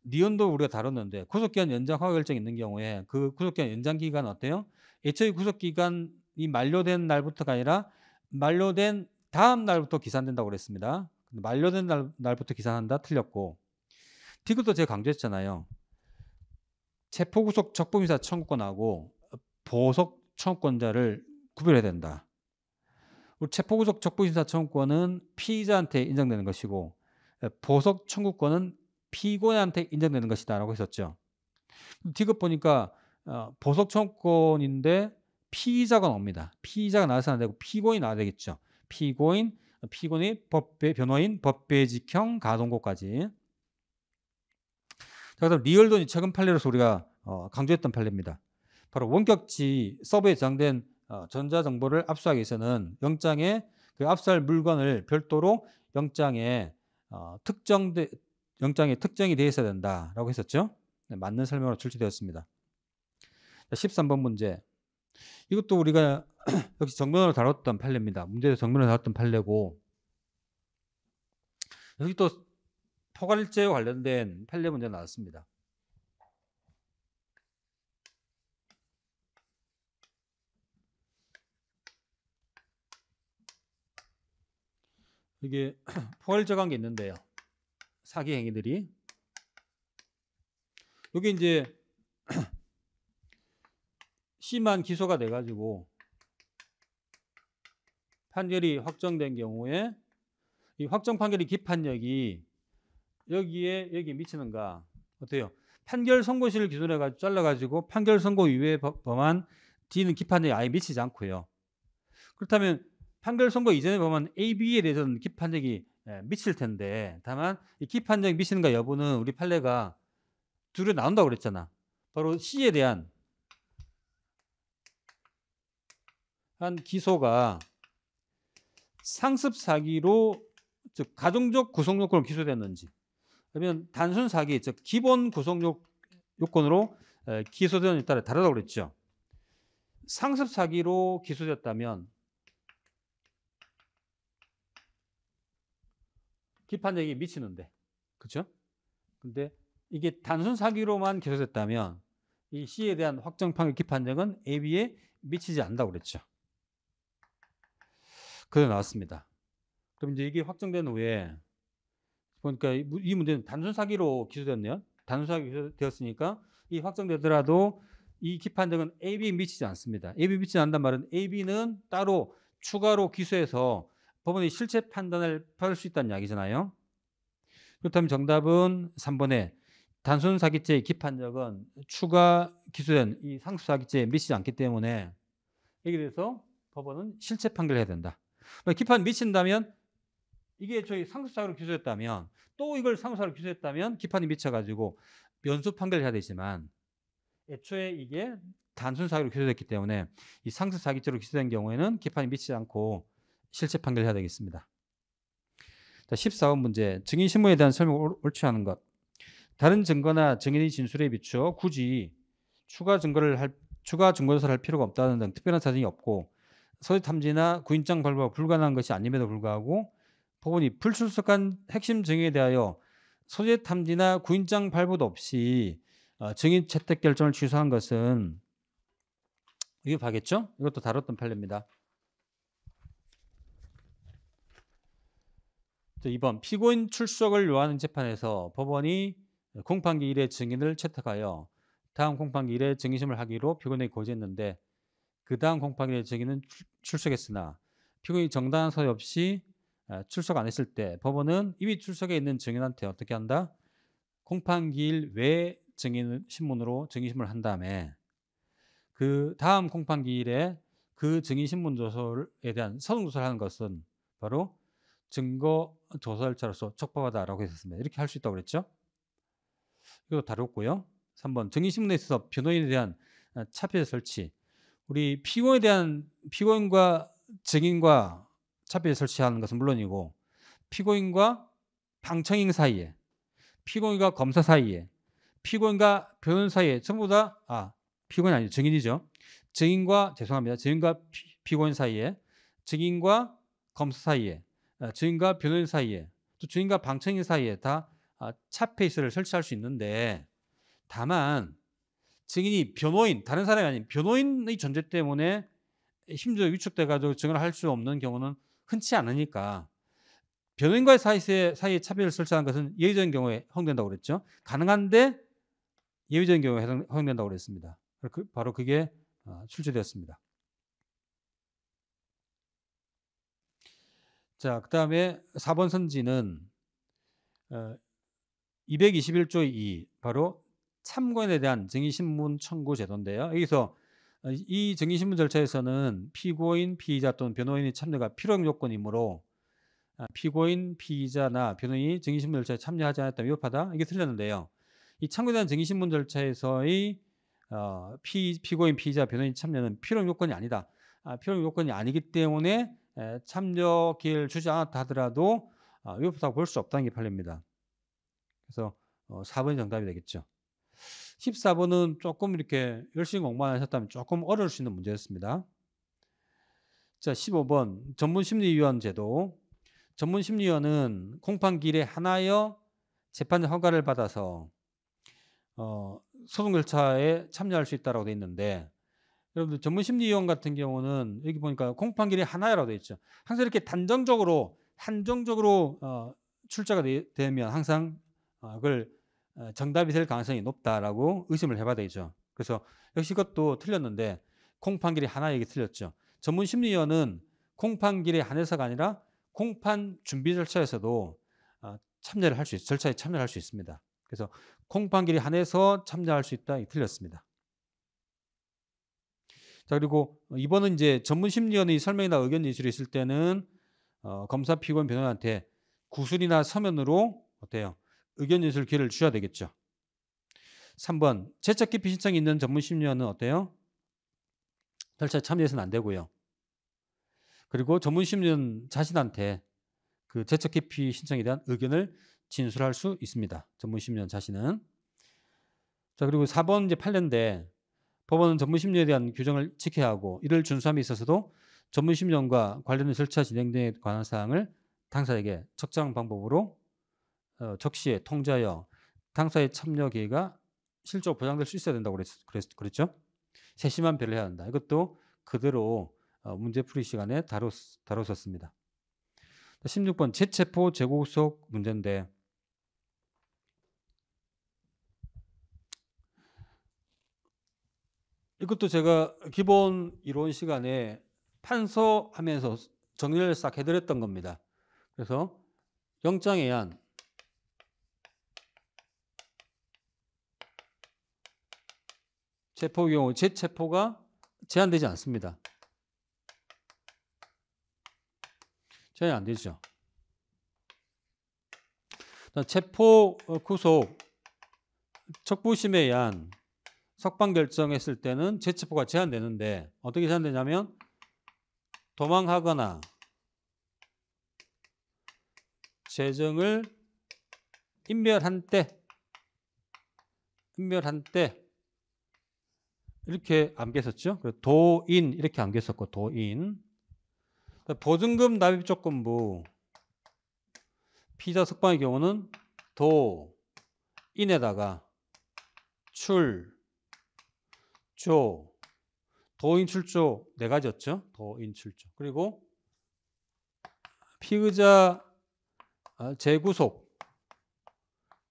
니온도 우리가 다뤘는데 구속기한 연장 허가 결정이 있는 경우에 그 구속기한 연장 기간 어때요? 애초에 구속기간이 만료된 날부터가 아니라 만료된 다음 날부터 기산된다고 그랬습니다. 만료된 날, 날부터 기산한다 틀렸고 디귿도 제가 강조했잖아요. 체포구속 적법유사 청구권하고 보석 청구권자를 구별해야 된다. 체포구속 적부심사 청구권은 피의자한테 인정되는 것이고 예, 보석 청구권은 피고인한테 인정되는 것이다라고 했었죠. 뒤급 보니까 어, 보석 청구권인데 피의자가 나옵니다. 피의자가 나와서안 되고 피고인이 나와야 되겠죠. 피고인, 피고인, 법배, 변호인, 법배직형, 가동고까지. 자, 그다음 리얼돈이 최근 판례로서 우리가 어, 강조했던 판례입니다. 바로 원격지 서버에 저장된 어, 전자 정보를 압수하기 위해서는 영장에 그 압수할 물건을 별도로 영장에 어, 특정 영장에 특정이 되어 있어야 된다라고 했었죠. 네, 맞는 설명으로 출제되었습니다. 자, 13번 문제. 이것도 우리가 역시 정면으로 다뤘던 판례입니다. 문제에 정면으로 다뤘던 판례고 여기 또 포괄일제와 관련된 판례 문제 나왔습니다. 이게 포괄적한 게 있는데요. 사기 행위들이 이게 이제 심한 기소가 돼가지고 판결이 확정된 경우에 이 확정 판결이 기판력이 여기에 여기 미치는가 어때요? 판결 선고시를 기준해 으로 가지고 잘라 가지고 판결 선고 이외의 범한 D는 기판력이 아예 미치지 않고요. 그렇다면 판결 선고 이전에 보면 AB에 대해서는 기판적이 예, 미칠 텐데 다만 이기판이 미치는가 여부는 우리 판례가 둘이 나온다고 그랬잖아. 바로 C에 대한 한 기소가 상습 사기로 즉 가정적 구속 요건으로 기소됐는지 아니면 단순 사기 즉 기본 구속 요건으로 기소되는에 따라 다르다고 그랬죠. 상습 사기로 기소됐다면 비판력이 미치는데. 그렇죠? 근데 이게 단순 사기로만 기소됐다면 이 C에 대한 확정 판결 기판정은 AB에 미치지 않는다고 그랬죠. 그래 나왔습니다. 그럼 이제 이게 확정된 후에 보니까 이 문제는 단순 사기로 기소됐네요. 단순 사기 기소되었으니까 이 확정되더라도 이 기판정은 AB에 미치지 않습니다. AB에 미치지 않는단 말은 AB는 따로 추가로 기소해서 법원이 실체 판단을 받을 수 있다는 이야기잖아요. 그렇다면 정답은 3번에 단순 사기죄의 기판적은 추가 기소된 이상수 사기죄에 미치지 않기 때문에 여기에 대해서 법원은 실체 판결을 해야 된다. 기판 미친다면 이게 저희 상수사로 기소했다면 또 이걸 상수사로 기소했다면 기판이 미쳐가지고 면수 판결을 해야 되지만 애초에 이게 단순 사기로 기소됐기 때문에 이상수 사기죄로 기소된 경우에는 기판이 미치지 않고 실체 판결해야 을 되겠습니다. 자, 14번 문제. 증인 신문에 대한 설명 을 옳지 않은 것. 다른 증거나 증인의 진술에 비추어 굳이 추가 증거를 할 추가 증거조사를 할 필요가 없다는 등 특별한 사정이 없고 서류 탐지나 구인장 발부가 불가능한 것이 아님에도 불구하고 법원이 불출석한 핵심 증인에 대하여 소재 탐지나 구인장 발부도 없이 어, 증인 채택 결정을 취소한 것은 위법하겠죠? 이것도 다뤘던 판례입니다. 또 2번 피고인 출석을 요하는 재판에서 법원이 공판기 1의 증인을 채택하여 다음 공판기 1의 증인심을 하기로 피고인에게 고지했는데 그 다음 공판기 1의 증인은 출석했으나 피고인이 정당한 서유 없이 아, 출석 안 했을 때 법원은 이미 출석에 있는 증인한테 어떻게 한다? 공판기일 외 증인 신문으로 증인심을한 다음에 그 다음 공판기일에 그 증인 신문 조서에 대한 서동 조사를 하는 것은 바로 증거 조사일차로서 촉박하다라고 했었습니다. 이렇게 할 수 있다고 그랬죠. 이것도 다뤘고요. 3번 정의신문에 있어서 변호인에 대한 아, 차별 설치. 우리 피고에 대한 피고인과 증인과 차별 설치하는 것은 물론이고 피고인과 방청인 사이에 피고인과 검사 사이에 피고인과 변호인 사이에 전부 다 아, 피고인 아니죠. 증인이죠. 증인과 죄송합니다. 증인과 피, 피고인 사이에 증인과 검사 사이에 어, 주인과 변호인 사이에 또 주인과 방청인 사이에 다 아, 차페이스를 설치할 수 있는데 다만 증인이 변호인 다른 사람이 아닌 변호인의 존재 때문에 힘들어 위축돼 가지고 증언을 할 수 없는 경우는 흔치 않으니까 변호인과의 사이에, 사이에 차별을 설치하는 것은 예외적인 경우에 허용된다고 그랬죠. 가능한데 예외적인 경우에 허용된다고 그랬습니다. 바로 그, 그게 어, 출제되었습니다. 자, 그 다음에 4번 선지는 221조 어, 2 바로 참관에 대한 증인신문 청구 제도인데요. 여기서 어, 이증인신문 절차에서는 피고인, 피의자 또는 변호인의 참여가 필요한 요건이므로 아, 피고인, 피의자나 변호인이 증인신문 절차에 참여하지 않았다면 위법하다? 이게 틀렸는데요. 이 참고에 대한 증인신문 절차에서의 어, 피, 피고인, 피의자, 변호인 참여는 필요 한 요건이 아니다. 아, 필요 한 요건이 아니기 때문에 참여길 주지 않았다 하더라도 아, 위법하다고 볼 수 없다는 게팔립니다 그래서 4번이 어, 정답이 되겠죠. 14번은 조금 이렇게 열심히 공부만 하셨다면 조금 어려울 수 있는 문제였습니다. 자, 15번 전문심리위원 제도. 전문심리위원은 공판길에 하나여 재판의 허가를 받아서 어, 소송 절차에 참여할 수 있다라고 돼 있는데 여러분들 전문심리위원 같은 경우는 여기 보니까 공판길이 하나라고 되어 있죠. 항상 이렇게 단정적으로 한정적으로 어, 출제가 되, 면 항상 어, 그걸 어, 정답이 될 가능성이 높다라고 의심을 해봐야 되죠. 그래서 역시 이것도 틀렸는데 공판길이 하나 얘기 틀렸죠. 전문심리위원은 공판길이 한해서가 아니라 공판 준비 절차에서도 어, 참여를 할 수 절차에 참여할 수 있습니다. 그래서 공판길이 한해서 참여할 수 있다 이 틀렸습니다. 자 그리고 이번은 이제 전문 심리원의 설명이나 의견 제출이 있을 때는 어, 검사 피고인 변호인한테 구술이나 서면으로 어때요? 의견 제술 기회를 주셔야 되겠죠. 3번 재적 기피 신청이 있는 전문 심리원은 어때요? 절차 참여해서는 안 되고요. 그리고 전문 심리원 자신한테 그 재적 기피 신청에 대한 의견을 진술할 수 있습니다. 전문 심리원 자신은 자 그리고 4번 이제 8년대 법원은 전문 심리에 대한 규정을 지켜야 하고 이를 준수함에 있어서도 전문 심리원과 관련된 절차 진행 등에 관한 사항을 당사에게 적정 방법으로 어, 적시에 통제하여 당사의 참여 기회가 실적 보장될 수 있어야 된다고 그랬, 그랬, 죠 세심한 배를 해야 한다. 이것도 그대로 어, 문제풀이 시간에 다뤘, 다뤘었습니다. 16번 재체포 재고속 문제인데 이것도 제가 기본 이론 시간에 판서하면서 정리를 싹 해드렸던 겁니다. 그래서 영장에 의한 체포 경우 재체포가 제한되지 않습니다. 제한이 안 되죠. 체포 구속 어, 척부심에 의한 석방 결정했을 때는 재체포가 제한되는데 어떻게 제한되냐면 도망하거나 재정을 인멸한 때 인멸한 때 이렇게 암기했었죠. 그 도인 이렇게 암기했었고 도인 그러니까 보증금 납입 조건부 피자 석방의 경우는 도인에다가 출조 도인 출조 네 가지였죠. 도인 출조. 그리고 피의자 아, 재구속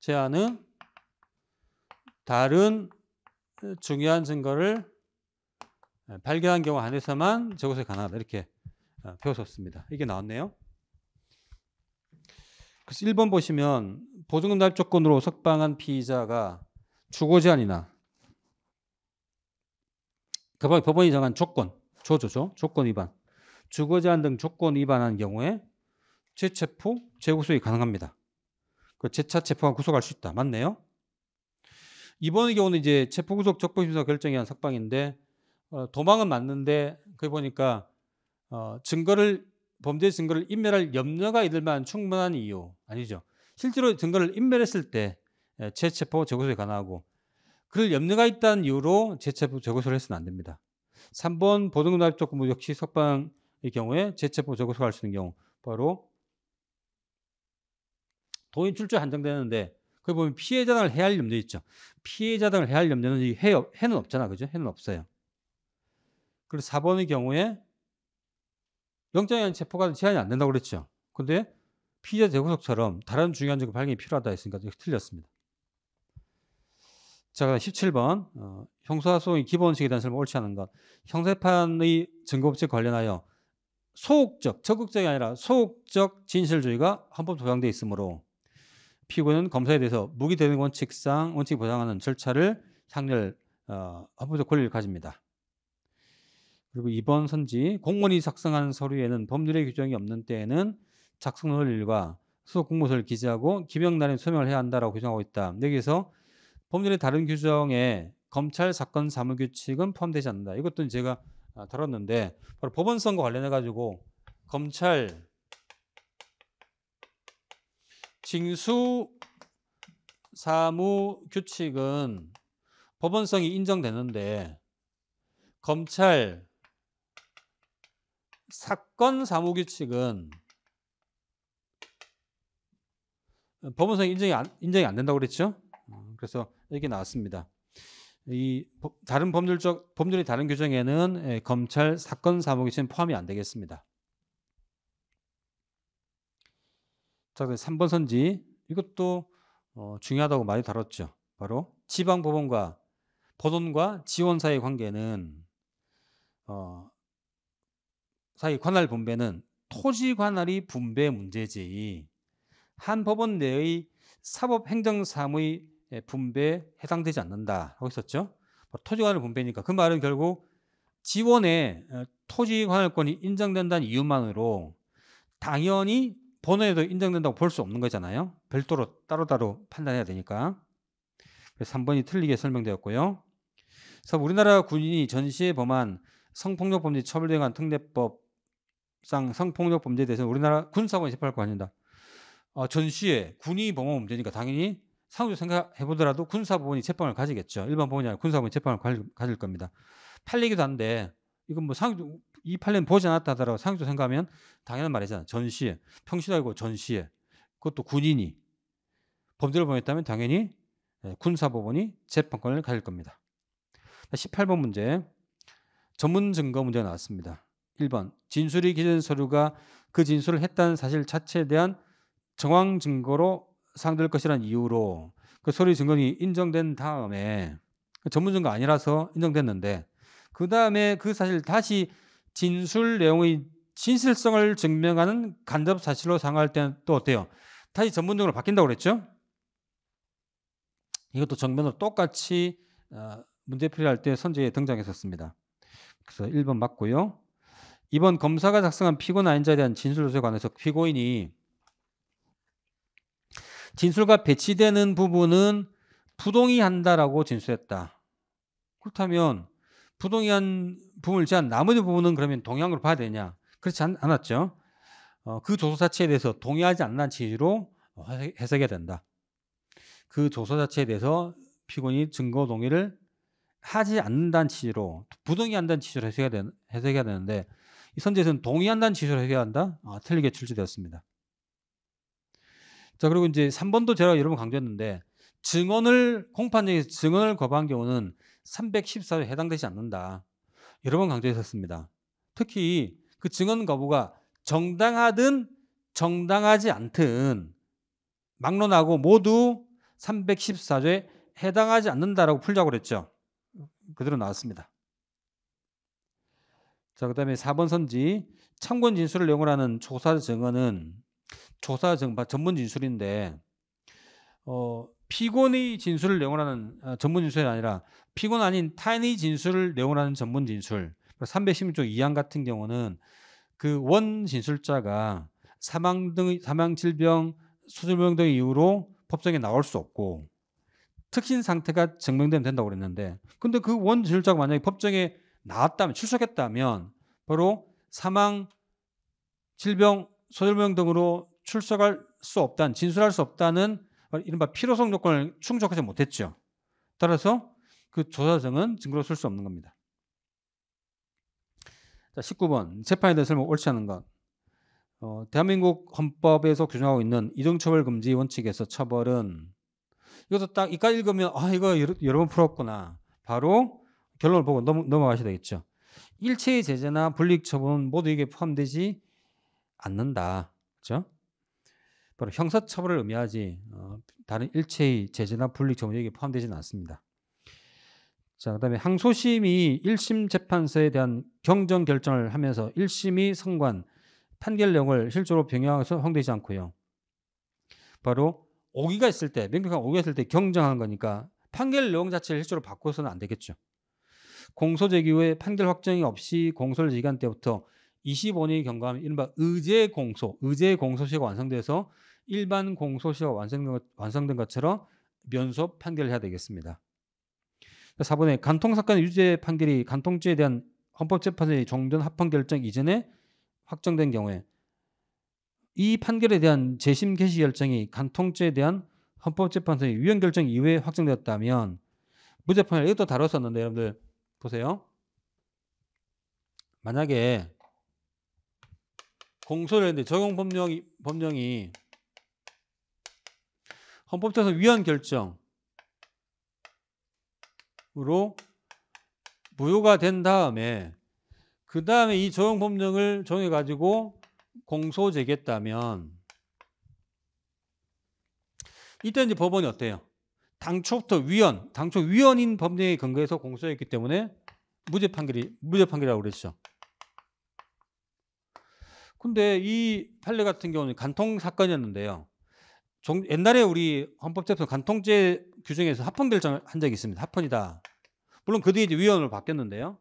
제한은 다른 중요한 증거를 예, 발견한 경우 안에서만 재구속이 가능하다 이렇게 아, 배웠었습니다. 이게 나왔네요. 그래서 1번 보시면 보증금 납 조건으로 석방한 피의자가 주거 제한이나 법원이 정한 조건, 조조죠. 조건 위반. 주거 제한 등 조건 위반한 경우에 재체포, 재구속이 가능합니다. 그 재차 체포가 구속할 수 있다. 맞네요. 이번 의 경우는 이제 체포 구속 적법 심사 결정이 한 석방인데 어, 도망은 맞는데 그 보니까 어, 증거를 범죄 증거를 인멸할 염려가 이들만 충분한 이유 아니죠. 실제로 증거를 인멸했을 때 예, 재체포 재구속이 가능하고 그럴 염려가 있다는 이유로 재체포 재고소를 해서는 안 됩니다. 3번 보등납입적 근무 뭐 역시 석방의 경우에 재체포 재고소할 수 있는 경우 바로 도인 출처 한정되는데 그걸 보면 피해자 등을 해할 염려 있죠. 피해자 등을 해할 염려는 해, 해는 없잖아. 그죠? 해는 없어요. 그리고 4번의 경우에 영장에 한 체포가 제한이 안 된다고 그랬죠. 근데 피의자 재구속처럼 다른 중요한 증거 발견이 필요하다 했으니까 틀렸습니다. 자, 17번. 어, 형사소송의 기본식에 대한 설명 옳지 않은 것. 형사판의 증거업체 관련하여 소극적, 적극적이 아니라 소극적 진실주의가 헌법 보장되어 있으므로 피고인은 검사에 대해서 무기 되는 원칙상 원칙 보장하는 절차를 향렬 어, 헌법적 권리를 가집니다. 그리고 이번 선지 공무원이 작성한 서류에는 법률의 규정이 없는 때에는 작성 논일과 수속 공무서를 기재하고 기명 날인 소명을 해야 한다라고 규정하고 있다. 여기에서 법률의 다른 규정에 검찰 사건 사무 규칙은 포함되지 않는다. 이것도 제가 아, 다뤘는데 바로 법원성과 관련해 가지고 검찰 징수 사무 규칙은 법원성이 인정되는데 검찰 사건 사무 규칙은 법원성이 인정이 안, 인정이 안 된다고 그랬죠? 그래서 이게 나왔습니다. 이 다른 법률적 법률이 다른 규정에는 예, 검찰 사건 사무기치는 포함이 안 되겠습니다. 자, 3번 선지 이것도 어, 중요하다고 많이 다뤘죠. 바로 지방 법원과 법원과 지원 사의 관계는 어, 사이 관할 분배는 토지 관할이 분배 문제지 한 법원 내의 사법행정사무의 예, 분배 해당되지 않는다라고 했었죠. 토지관을 분배니까 그 말은 결국 지원에 어, 토지관할권이 인정된다는 이유만으로 당연히 본원에도 인정된다고 볼 수 없는 거잖아요. 별도로 따로따로 판단해야 되니까. 그래서 3번이 틀리게 설명되었고요. 그래서 우리나라 군인이 전시에 범한 성폭력 범죄 처벌 대관 특례법상 성폭력 범죄에 대해서는 우리나라 군사권 할거아닙니다 어, 전시에 군이 범한 범죄니까 당연히 상호주 생각해 보더라도 군사법원이 재판을 가지겠죠. 일반 법원이 아니라 군사법원이 재판을 가질 겁니다. 팔리기도 한데 이건 뭐상호이 판례는 보지 않았다 하더라도 상호주 생각하면 당연한 말이잖아. 전시에 평시도 아니고 전시에 그것도 군인이 범죄를 범했다면 당연히 예, 군사법원이 재판권을 가질 겁니다. 18번 문제 전문 증거 문제가 나왔습니다. 1번 진술이 기준 서류가 그 진술을 했다는 사실 자체에 대한 정황 증거로 상될 것이라는 이유로 그 소리 증거이 인정된 다음에 그 전문 증거 아니라서 인정됐는데 그 다음에 그 사실 다시 진술 내용의 진실성을 증명하는 간접 사실로 상할 때는 또 어때요? 다시 전문적으로 바뀐다고 그랬죠? 이것도 정면으로 똑같이 어, 문제 풀이할 때 선제에 등장했었습니다. 그래서 1번 맞고요. 이번 검사가 작성한 피고인 아인자에 대한 진술요소에 관해서 피고인이 진술과 배치되는 부분은 부동의한다라고 진술했다. 그렇다면 부동의한 부분을 제한 나머지 부분은 그러면 동의한으로 봐야 되냐? 그렇지 않, 았죠 어, 그 조서 자체에 대해서 동의하지 않는 취지로 해석해야 된다. 그 조서 자체에 대해서 피고인이 증거 동의를 하지 않는다는 취지로 부동의한다는 취지로 해석해야, 되, 해석해야 되는데 이 선재에서는 동의한다는 취지로 해석해야 한다? 아, 틀리게 출제되었습니다. 자, 그리고 이제 3번도 제가 여러 번 강조했는데 증언을 공판정에서 증언을 거부한 경우는 314조에 해당되지 않는다. 여러 번 강조했었습니다. 특히 그 증언 거부가 정당하든 정당하지 않든 막론하고 모두 314조에 해당하지 않는다라고 풀자고 그랬죠. 그대로 나왔습니다. 자, 그다음에 4번 선지 참고 진술을 요구하는 조사 증언은 조사 정파 아, 전문 진술인데 어, 피곤의 진술을 내원하는 어, 전문 진술이 아니라 피곤 아닌 타인의 진술을 내원하는 전문 진술 316조 2항 같은 경우는 그 원 진술자가 사망 등 사망 질병 수술병 등의 이유로 법정에 나올 수 없고 특신 상태가 증명되면 된다고 그랬는데 근데 그 원 진술자가 만약에 법정에 나왔다면 출석했다면 바로 사망 질병 소절병 등으로 출석할 수 없다는 진술할 수 없다는 이른바 필요성 조건을 충족하지 못했죠. 따라서 그 조사정은 증거로 쓸 수 없는 겁니다. 자, 19번 재판에 대해 설명 옳지 않은 것. 어, 대한민국 헌법에서 규정하고 있는 이중처벌 금지 원칙에서 처벌은 이것도 딱 이까 읽으면 아 이거 여러, 여러 번 풀었구나. 바로 결론을 보고 넘, 넘어가셔야 되겠죠. 일체의 제재나 불이익 처분 모두 이게 포함되지 않는다. 그렇죠? 바로 형사처벌을 의미하지 어, 다른 일체의 제재나 불리익처분여에 포함되지는 않습니다. 자, 그다음에 항소심이 1심 재판서에 대한 경정 결정을 하면서 1심이 선관 판결력을 실제로 병행해서 허용되지 않고요. 바로 오기가 있을 때 명백한 오기가 있을 때 경정한 거니까 판결 내용 자체를 실제로 바꿔서는 안 되겠죠. 공소 제기 후에 판결 확정이 없이 공소를 제기한 때부터 25년이 경과하면 이른바 의제 공소, 의제 공소시효가 완성돼서 일반 공소시효가 완성된, 완성된 것처럼 면소 판결을 해야 되겠습니다. 4번에 간통사건 유죄 판결이 간통죄에 대한 헌법재판의 종전 합헌 결정 이전에 확정된 경우에 이 판결에 대한 재심 개시 결정이 간통죄에 대한 헌법재판소의 위헌 결정 이후에 확정되었다면 무죄 판결 이것도 다뤘었는데 여러분들 보세요. 만약에 공소를 했는데 적용 법령이, 법령이 헌법재판 위헌 결정으로 무효가 된 다음에 그 다음에 이 적용 법령을 정해 가지고 공소 제기했다면 이때 이제 법원이 어때요? 당초부터 위헌, 당초 위헌인 법령에 근거해서 공소했기 때문에 무죄 판결이 무죄 판결이라고 그랬죠. 근데 이 판례 같은 경우는 간통 사건이었는데요. 종, 옛날에 우리 헌법재판 간통죄 규정에서 합헌 결정한 적이 있습니다. 합헌이다. 물론 그 뒤에 이제 위원으로 바뀌었는데요.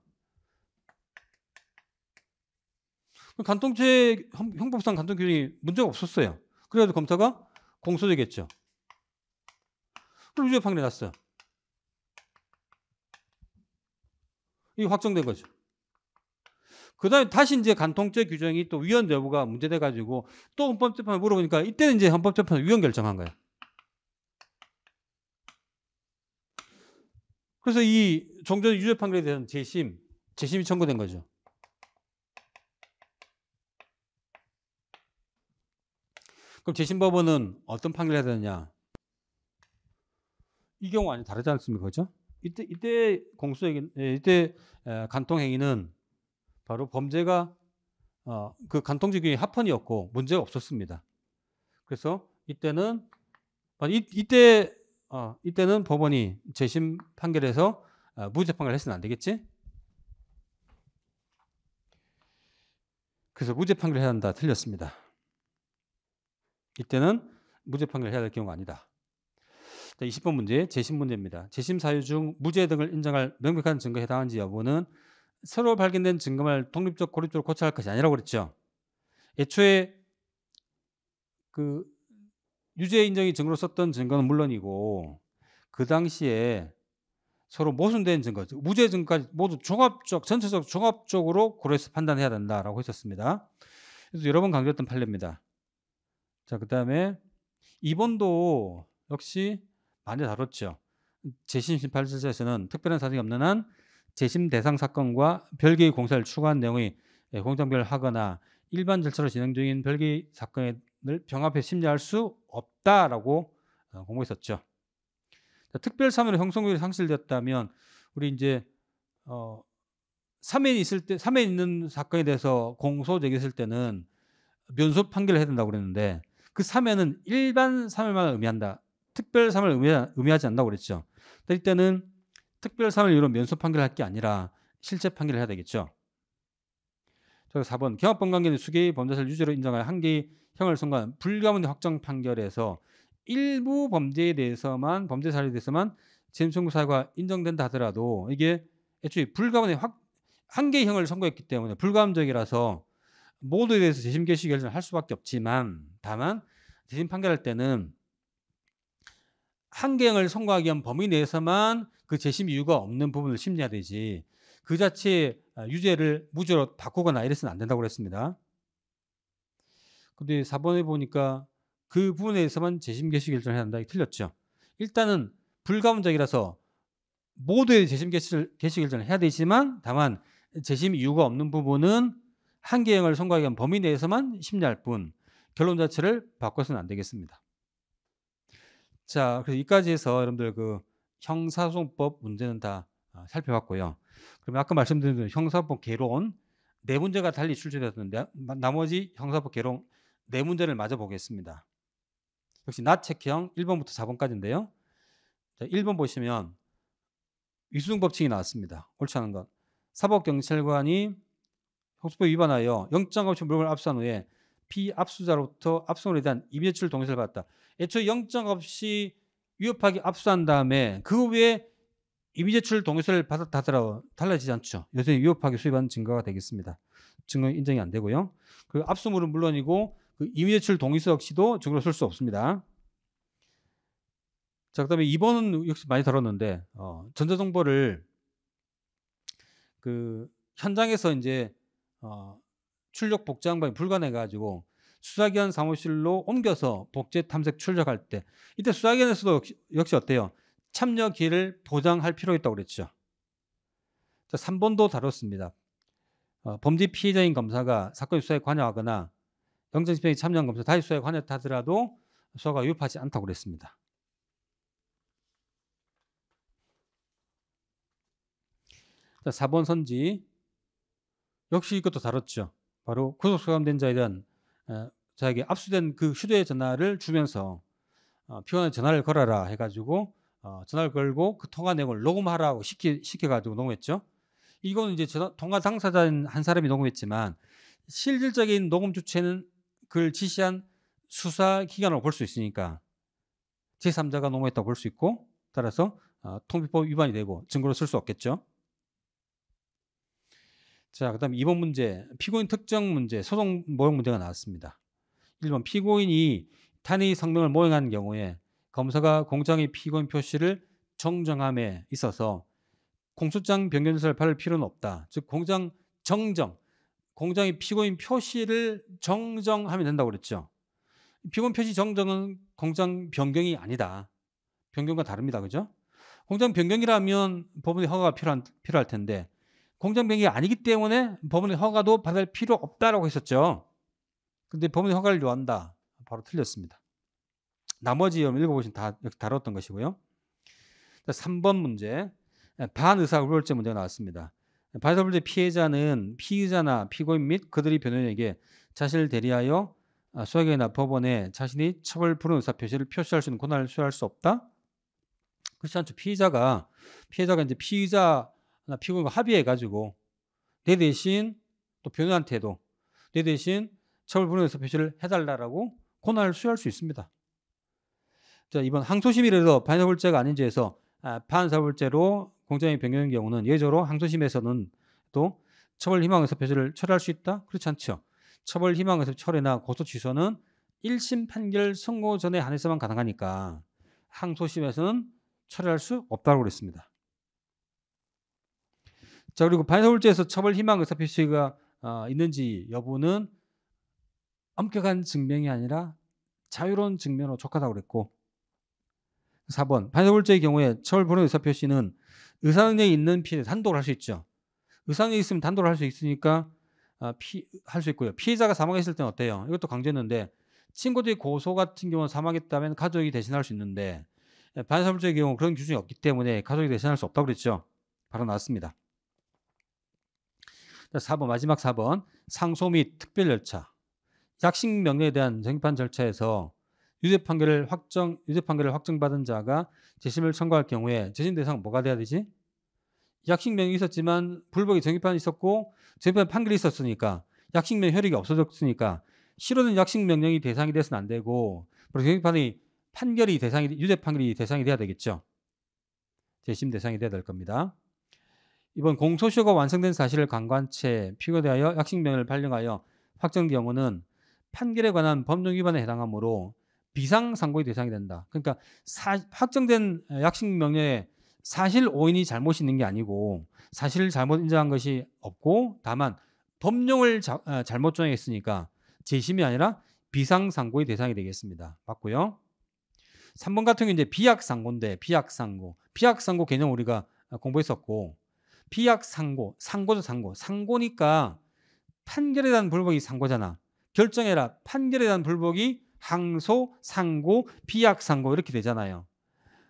그 간통죄 형법상 간통 규정이 문제가 없었어요. 그래도 검사가 공소되겠죠. 그럼 유죄 판결 났어요. 이 확정된 거죠. 그다음에 다시 이제 간통죄 규정이 또 위헌 여부가 문제돼 가지고 또 헌법재판에 물어보니까 이때는 이제 헌법재판 위헌 결정한 거예요. 그래서 이 종전 유죄 판결에 대한 재심, 재심이 청구된 거죠. 그럼 재심법원은 어떤 판결을 해야 되느냐? 이 경우 아전 다르지 않습니까? 그죠? 이때, 이때 공소행위 예, 이때 간통행위는 바로 범죄가 어, 그 간통죄의 합헌이었고 문제가 없었습니다. 그래서 이때는 어, 이, 이때 어, 이때는 법원이 재심 판결에서 어, 무죄 판결을 했으면 안 되겠지? 그래서 무죄 판결을 해야 한다 틀렸습니다. 이때는 무죄 판결을 해야 될 경우가 아니다. 자, 20번 문제 재심 문제입니다. 재심 사유 중 무죄 등을 인정할 명백한 증거에 해당한지 여부는 새로 발견된 증거말 독립적 고립적으로 고찰할 것이 아니라고 그랬죠. 애초에 그 유죄 인정이 증거로 썼던 증거는 물론이고 그 당시에 서로 모순된 증거, 무죄 증거까지 모두 종합적, 전체적 종합적으로 고려해서 판단해야 된다라고 했었습니다. 그래서 여러 번 강조했던 판례입니다. 자, 그 다음에 이번도 역시 많이 다뤘죠. 재심 심판 절차에서는 특별한 사정이 없는 한 재심 대상 사건과 별개의 공사를 추가한 내용의 예, 공정별 하거나 일반 절차로 진행 중인 별개의 사건을 병합해 심리할 수 없다라고 어, 공고했었죠. 특별 사면의 형성률이 상실되었다면 우리 이제 어 사면이 있을 때 사면 있는 사건에 대해서 공소 제기했을 때는 면소 판결을 해야 된다고 그랬는데 그 사면은 일반 사면만 의미한다. 특별 사면을 의미하, 지 않는다고 그랬죠. 이때는 특별 사면 이로 면소 판결할 을게 아니라 실제 판결을 해야 되겠죠. 저 4번 경합범 관계는 수기 범죄를 유죄로 인정하 한기 형을 선고한 불가문 확정 판결에서 일부 범죄에 대해서만 범죄 사례에 대해서만 재임청구 사유가 인정된다 하더라도 이게 애초에 불가문의 확, 한계 형을 선고했기 때문에 불가함적이라서 모두에 대해서 재심 개시 결정을 할 수밖에 없지만 다만 재심 판결할 때는 한계형을 선고하기 위한 범위 내에서만 그 재심 이유가 없는 부분을 심리해야 되지 그자체 아, 유죄를 무죄로 바꾸거나 이래서는 안 된다고 그랬습니다. 근데 4번에 보니까 그 부분에서만 재심 개시 결정을 해야 한다. 틀렸죠. 일단은 불가문적이라서 모두의 재심 개시, 개시 결정을 해야 되지만 다만 재심 이유가 없는 부분은 한계형을 선고하기 위한 범위 내에서만 심리할 뿐 결론 자체를 바꿔서는 안 되겠습니다. 자, 그래서 여기까지 해서 여러분들 그 형사소송법 문제는 다 아, 살펴봤고요. 그러면 아까 말씀드린 대로 형사법 개론 네 문제가 달리 출제되었는데 나머지 형사법 소송 개론 네 문제를 맞아 보겠습니다. 역시 나책형 1번부터 4번까지인데요. 자, 1번 보시면 위수증 법칙이 나왔습니다. 옳지 않은 것. 사법경찰관이 형수법 위반하여 영장 없이 물건을 압수한 후에 피압수자로부터 압수물에 대한 임의출 동의서를 받았다. 애초에 영장 없이 위협하기 압수한 다음에 그 후에 이미제출 동의서를 받아다더라 달라지지 않죠. 요새 위협하게 수입한 증거가 되겠습니다. 증거 인정이 안 되고요. 그 압수물은 물론이고 그 이미제출 동의서 역시도 증거로 쓸 수 없습니다. 자, 그다음에 2번은 역시 많이 다뤘는데 어, 전자정보를 그 현장에서 이제 어, 출력 복제 양반이 불가능해 가지고 수사기관 사무실로 옮겨서 복제 탐색 출력할 때 이때 수사기관에서도 역시, 역시 어때요? 참여 기회를 보장할 필요가 있다고 그랬죠. 자, 3번도 다뤘습니다. 어, 범죄 피해자인 검사가 사건 수사에 관여하거나 영장집행에 참여한 검사 다시 수사에 관여하더라도 수사가 유입하지 않다고 그랬습니다. 자, 4번 선지 역시 이것도 다뤘죠. 바로 구속 수감된 자에 대한 어, 자에게 압수된 그 휴대전화를 주면서 어, 피곤에 전화를 걸어라 해가지고 어, 전화를 걸고 그 통화 내용을 녹음하라고 시키, 시켜가지고 녹음했죠. 이거는 이제 전화, 통화 당사자인 한 사람이 녹음했지만 실질적인 녹음 주체는 그걸 지시한 수사기관으로 볼 수 있으니까 제3자가 녹음했다고 볼 수 있고 따라서 어, 통비법 위반이 되고 증거로 쓸 수 없겠죠. 자, 그다음 2번 문제. 피고인 특정 문제, 소송 모형 문제가 나왔습니다. 1번 피고인이 탄의 성명을 모형한 경우에 검사가 공장의 피고인 표시를 정정함에 있어서 공소장 변경 절차를 밟을 필요는 없다. 즉 공장 정정 공장의 피고인 표시를 정정하면 된다고 그랬죠. 피고인 표시 정정은 공장 변경이 아니다. 변경과 다릅니다. 그죠? 공장 변경이라면 법원의 허가가 필요한, 필요할 텐데 공정병이 아니기 때문에 법원의 허가도 받을 필요 없다라고 했었죠. 근데 법원의 허가를 요한다. 바로 틀렸습니다. 나머지 읽어보신 다 다뤘던 것이고요. 3번 문제. 반의사 우월죄 문제가 나왔습니다. 반의사불제 피해자는 피의자나 피고인 및 그들의 변호인에게 자신을 대리하여 아, 수학이나 법원에 자신이 처벌 불응 의사 표시를 표시할 수 있는 권한을 수여할 수 없다. 그렇지 않죠. 피의자가 피해자가 이제 피의자 나 피고인과 합의해가지고 내 대신 또 변호한테도 내 대신 처벌분에서 표시를 해달라라고 권한을 수여할 수 있습니다. 자, 이번 항소심이라서 반사불제가 아닌지에서 아, 반사불제로 공정이 변경된 경우는 예외적으로 항소심에서는 또 처벌 희망에서 표시를 철회할 수 있다? 그렇지 않죠. 처벌 희망에서 철회나 고소 취소는 1심 판결 선고 전에 한해서만 가능하니까 항소심에서는 철회할 수 없다고 그랬습니다. 자 그리고 반사울죄에서 처벌 희망 의사표시가 어, 있는지 여부는 엄격한 증명이 아니라 자유로운 증명으로 촉하다고 그랬고 4번 반사불죄의 경우에 처벌불는 의사표시는 의사능력에 있는 피해 단독을 할수 있죠. 의사능력이 있으면 단독을 할수 있으니까 아, 어, 할수 있고요. 피해자가 사망했을 때는 어때요? 이것도 강조했는데 친구들이 고소 같은 경우는 사망했다면 가족이 대신할 수 있는데 예, 반사불죄의 경우 그런 규정이 없기 때문에 가족이 대신할 수 없다고 그랬죠. 바로 나왔습니다. 4번 마지막 4번 상소 및 특별 절차 약식 명령에 대한 정판 절차에서 유죄 판결을 확정 유죄 판결을 확정받은 자가 재심을 청구할 경우에 재심 대상 뭐가 돼야 되지? 약식 명령이 있었지만 불복이 정의판이 있었고 정판 판결이 있었으니까 약식 명령 혈액이 없어졌으니까 실어는 약식 명령이 대상이 돼서는 안 되고 그리고 정의판이 판결이 대상이 유죄 판결이 대상이 돼야 되겠죠. 재심 대상이 돼야 될 겁니다. 이번 공소시효가 완성된 사실을 간과한 채 피고에 대하여 약식명을 발령하여 확정 경우는 판결에 관한 법령 위반에 해당하므로 비상상고의 대상이 된다. 그러니까 사, 확정된 약식명령에 사실 오인이 잘못이 있는 게 아니고 사실 잘못 인정한 것이 없고 다만 법령을 자, 어, 잘못 정했으니까 재심이 아니라 비상상고의 대상이 되겠습니다. 맞고요. 3번 같은 경우 이제 비약상고인데 비약상고. 비약상고 개념 우리가 공부했었고 비약 상고, 상고도 상고, 상고니까 판결에 대한 불복이 상고잖아. 결정해라. 판결에 대한 불복이 항소, 상고, 비약 상고 이렇게 되잖아요.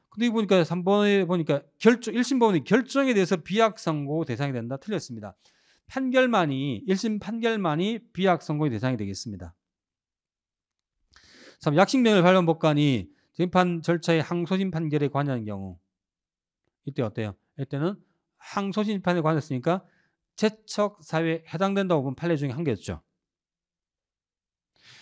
근데 이 보니까 3번에 보니까 결정 1심 법원이 결정에 대해서 비약 상고 대상이 된다 틀렸습니다. 판결만이 1심 판결만이 비약 상고의 대상이 되겠습니다. 3. 약식명을 발련 법관이 재판 절차의 항소심 판결에 관여하는 경우 이때 어때요? 이때는 항소신판에 관했으니까 재척 사회에 해당된다고 보면 판례 중에 한 개였죠.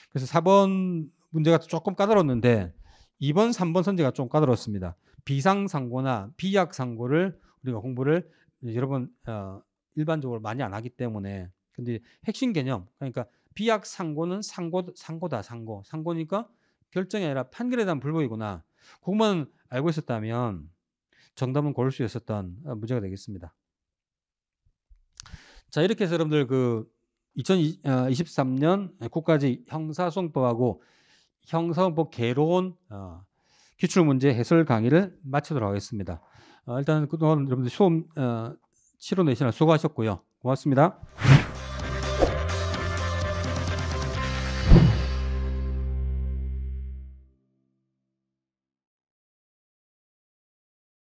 그래서 4번 문제가 조금 까다로웠는데 2번, 3번 선제가 좀 까다로웠습니다. 비상상고나 비약상고를 우리가 공부를 여러분 어, 일반적으로 많이 안 하기 때문에 근데 핵심 개념 그러니까 비약상고는 상고 상고다 상고 상고니까 결정이 아니라 판결에 대한 불복이구나. 그것만 알고 있었다면 정답은 고를 수 있었던 어, 문제가 되겠습니다. 자, 이렇게 해서 여러분들 그 2023년 어, 국가지 형사소송법하고 형사소송법 개론 어, 기출문제 해설 강의를 마치도록 하겠습니다. 어, 일단 그동안 여러분들 수업 어, 치료 내시느 수고하셨고요. 고맙습니다.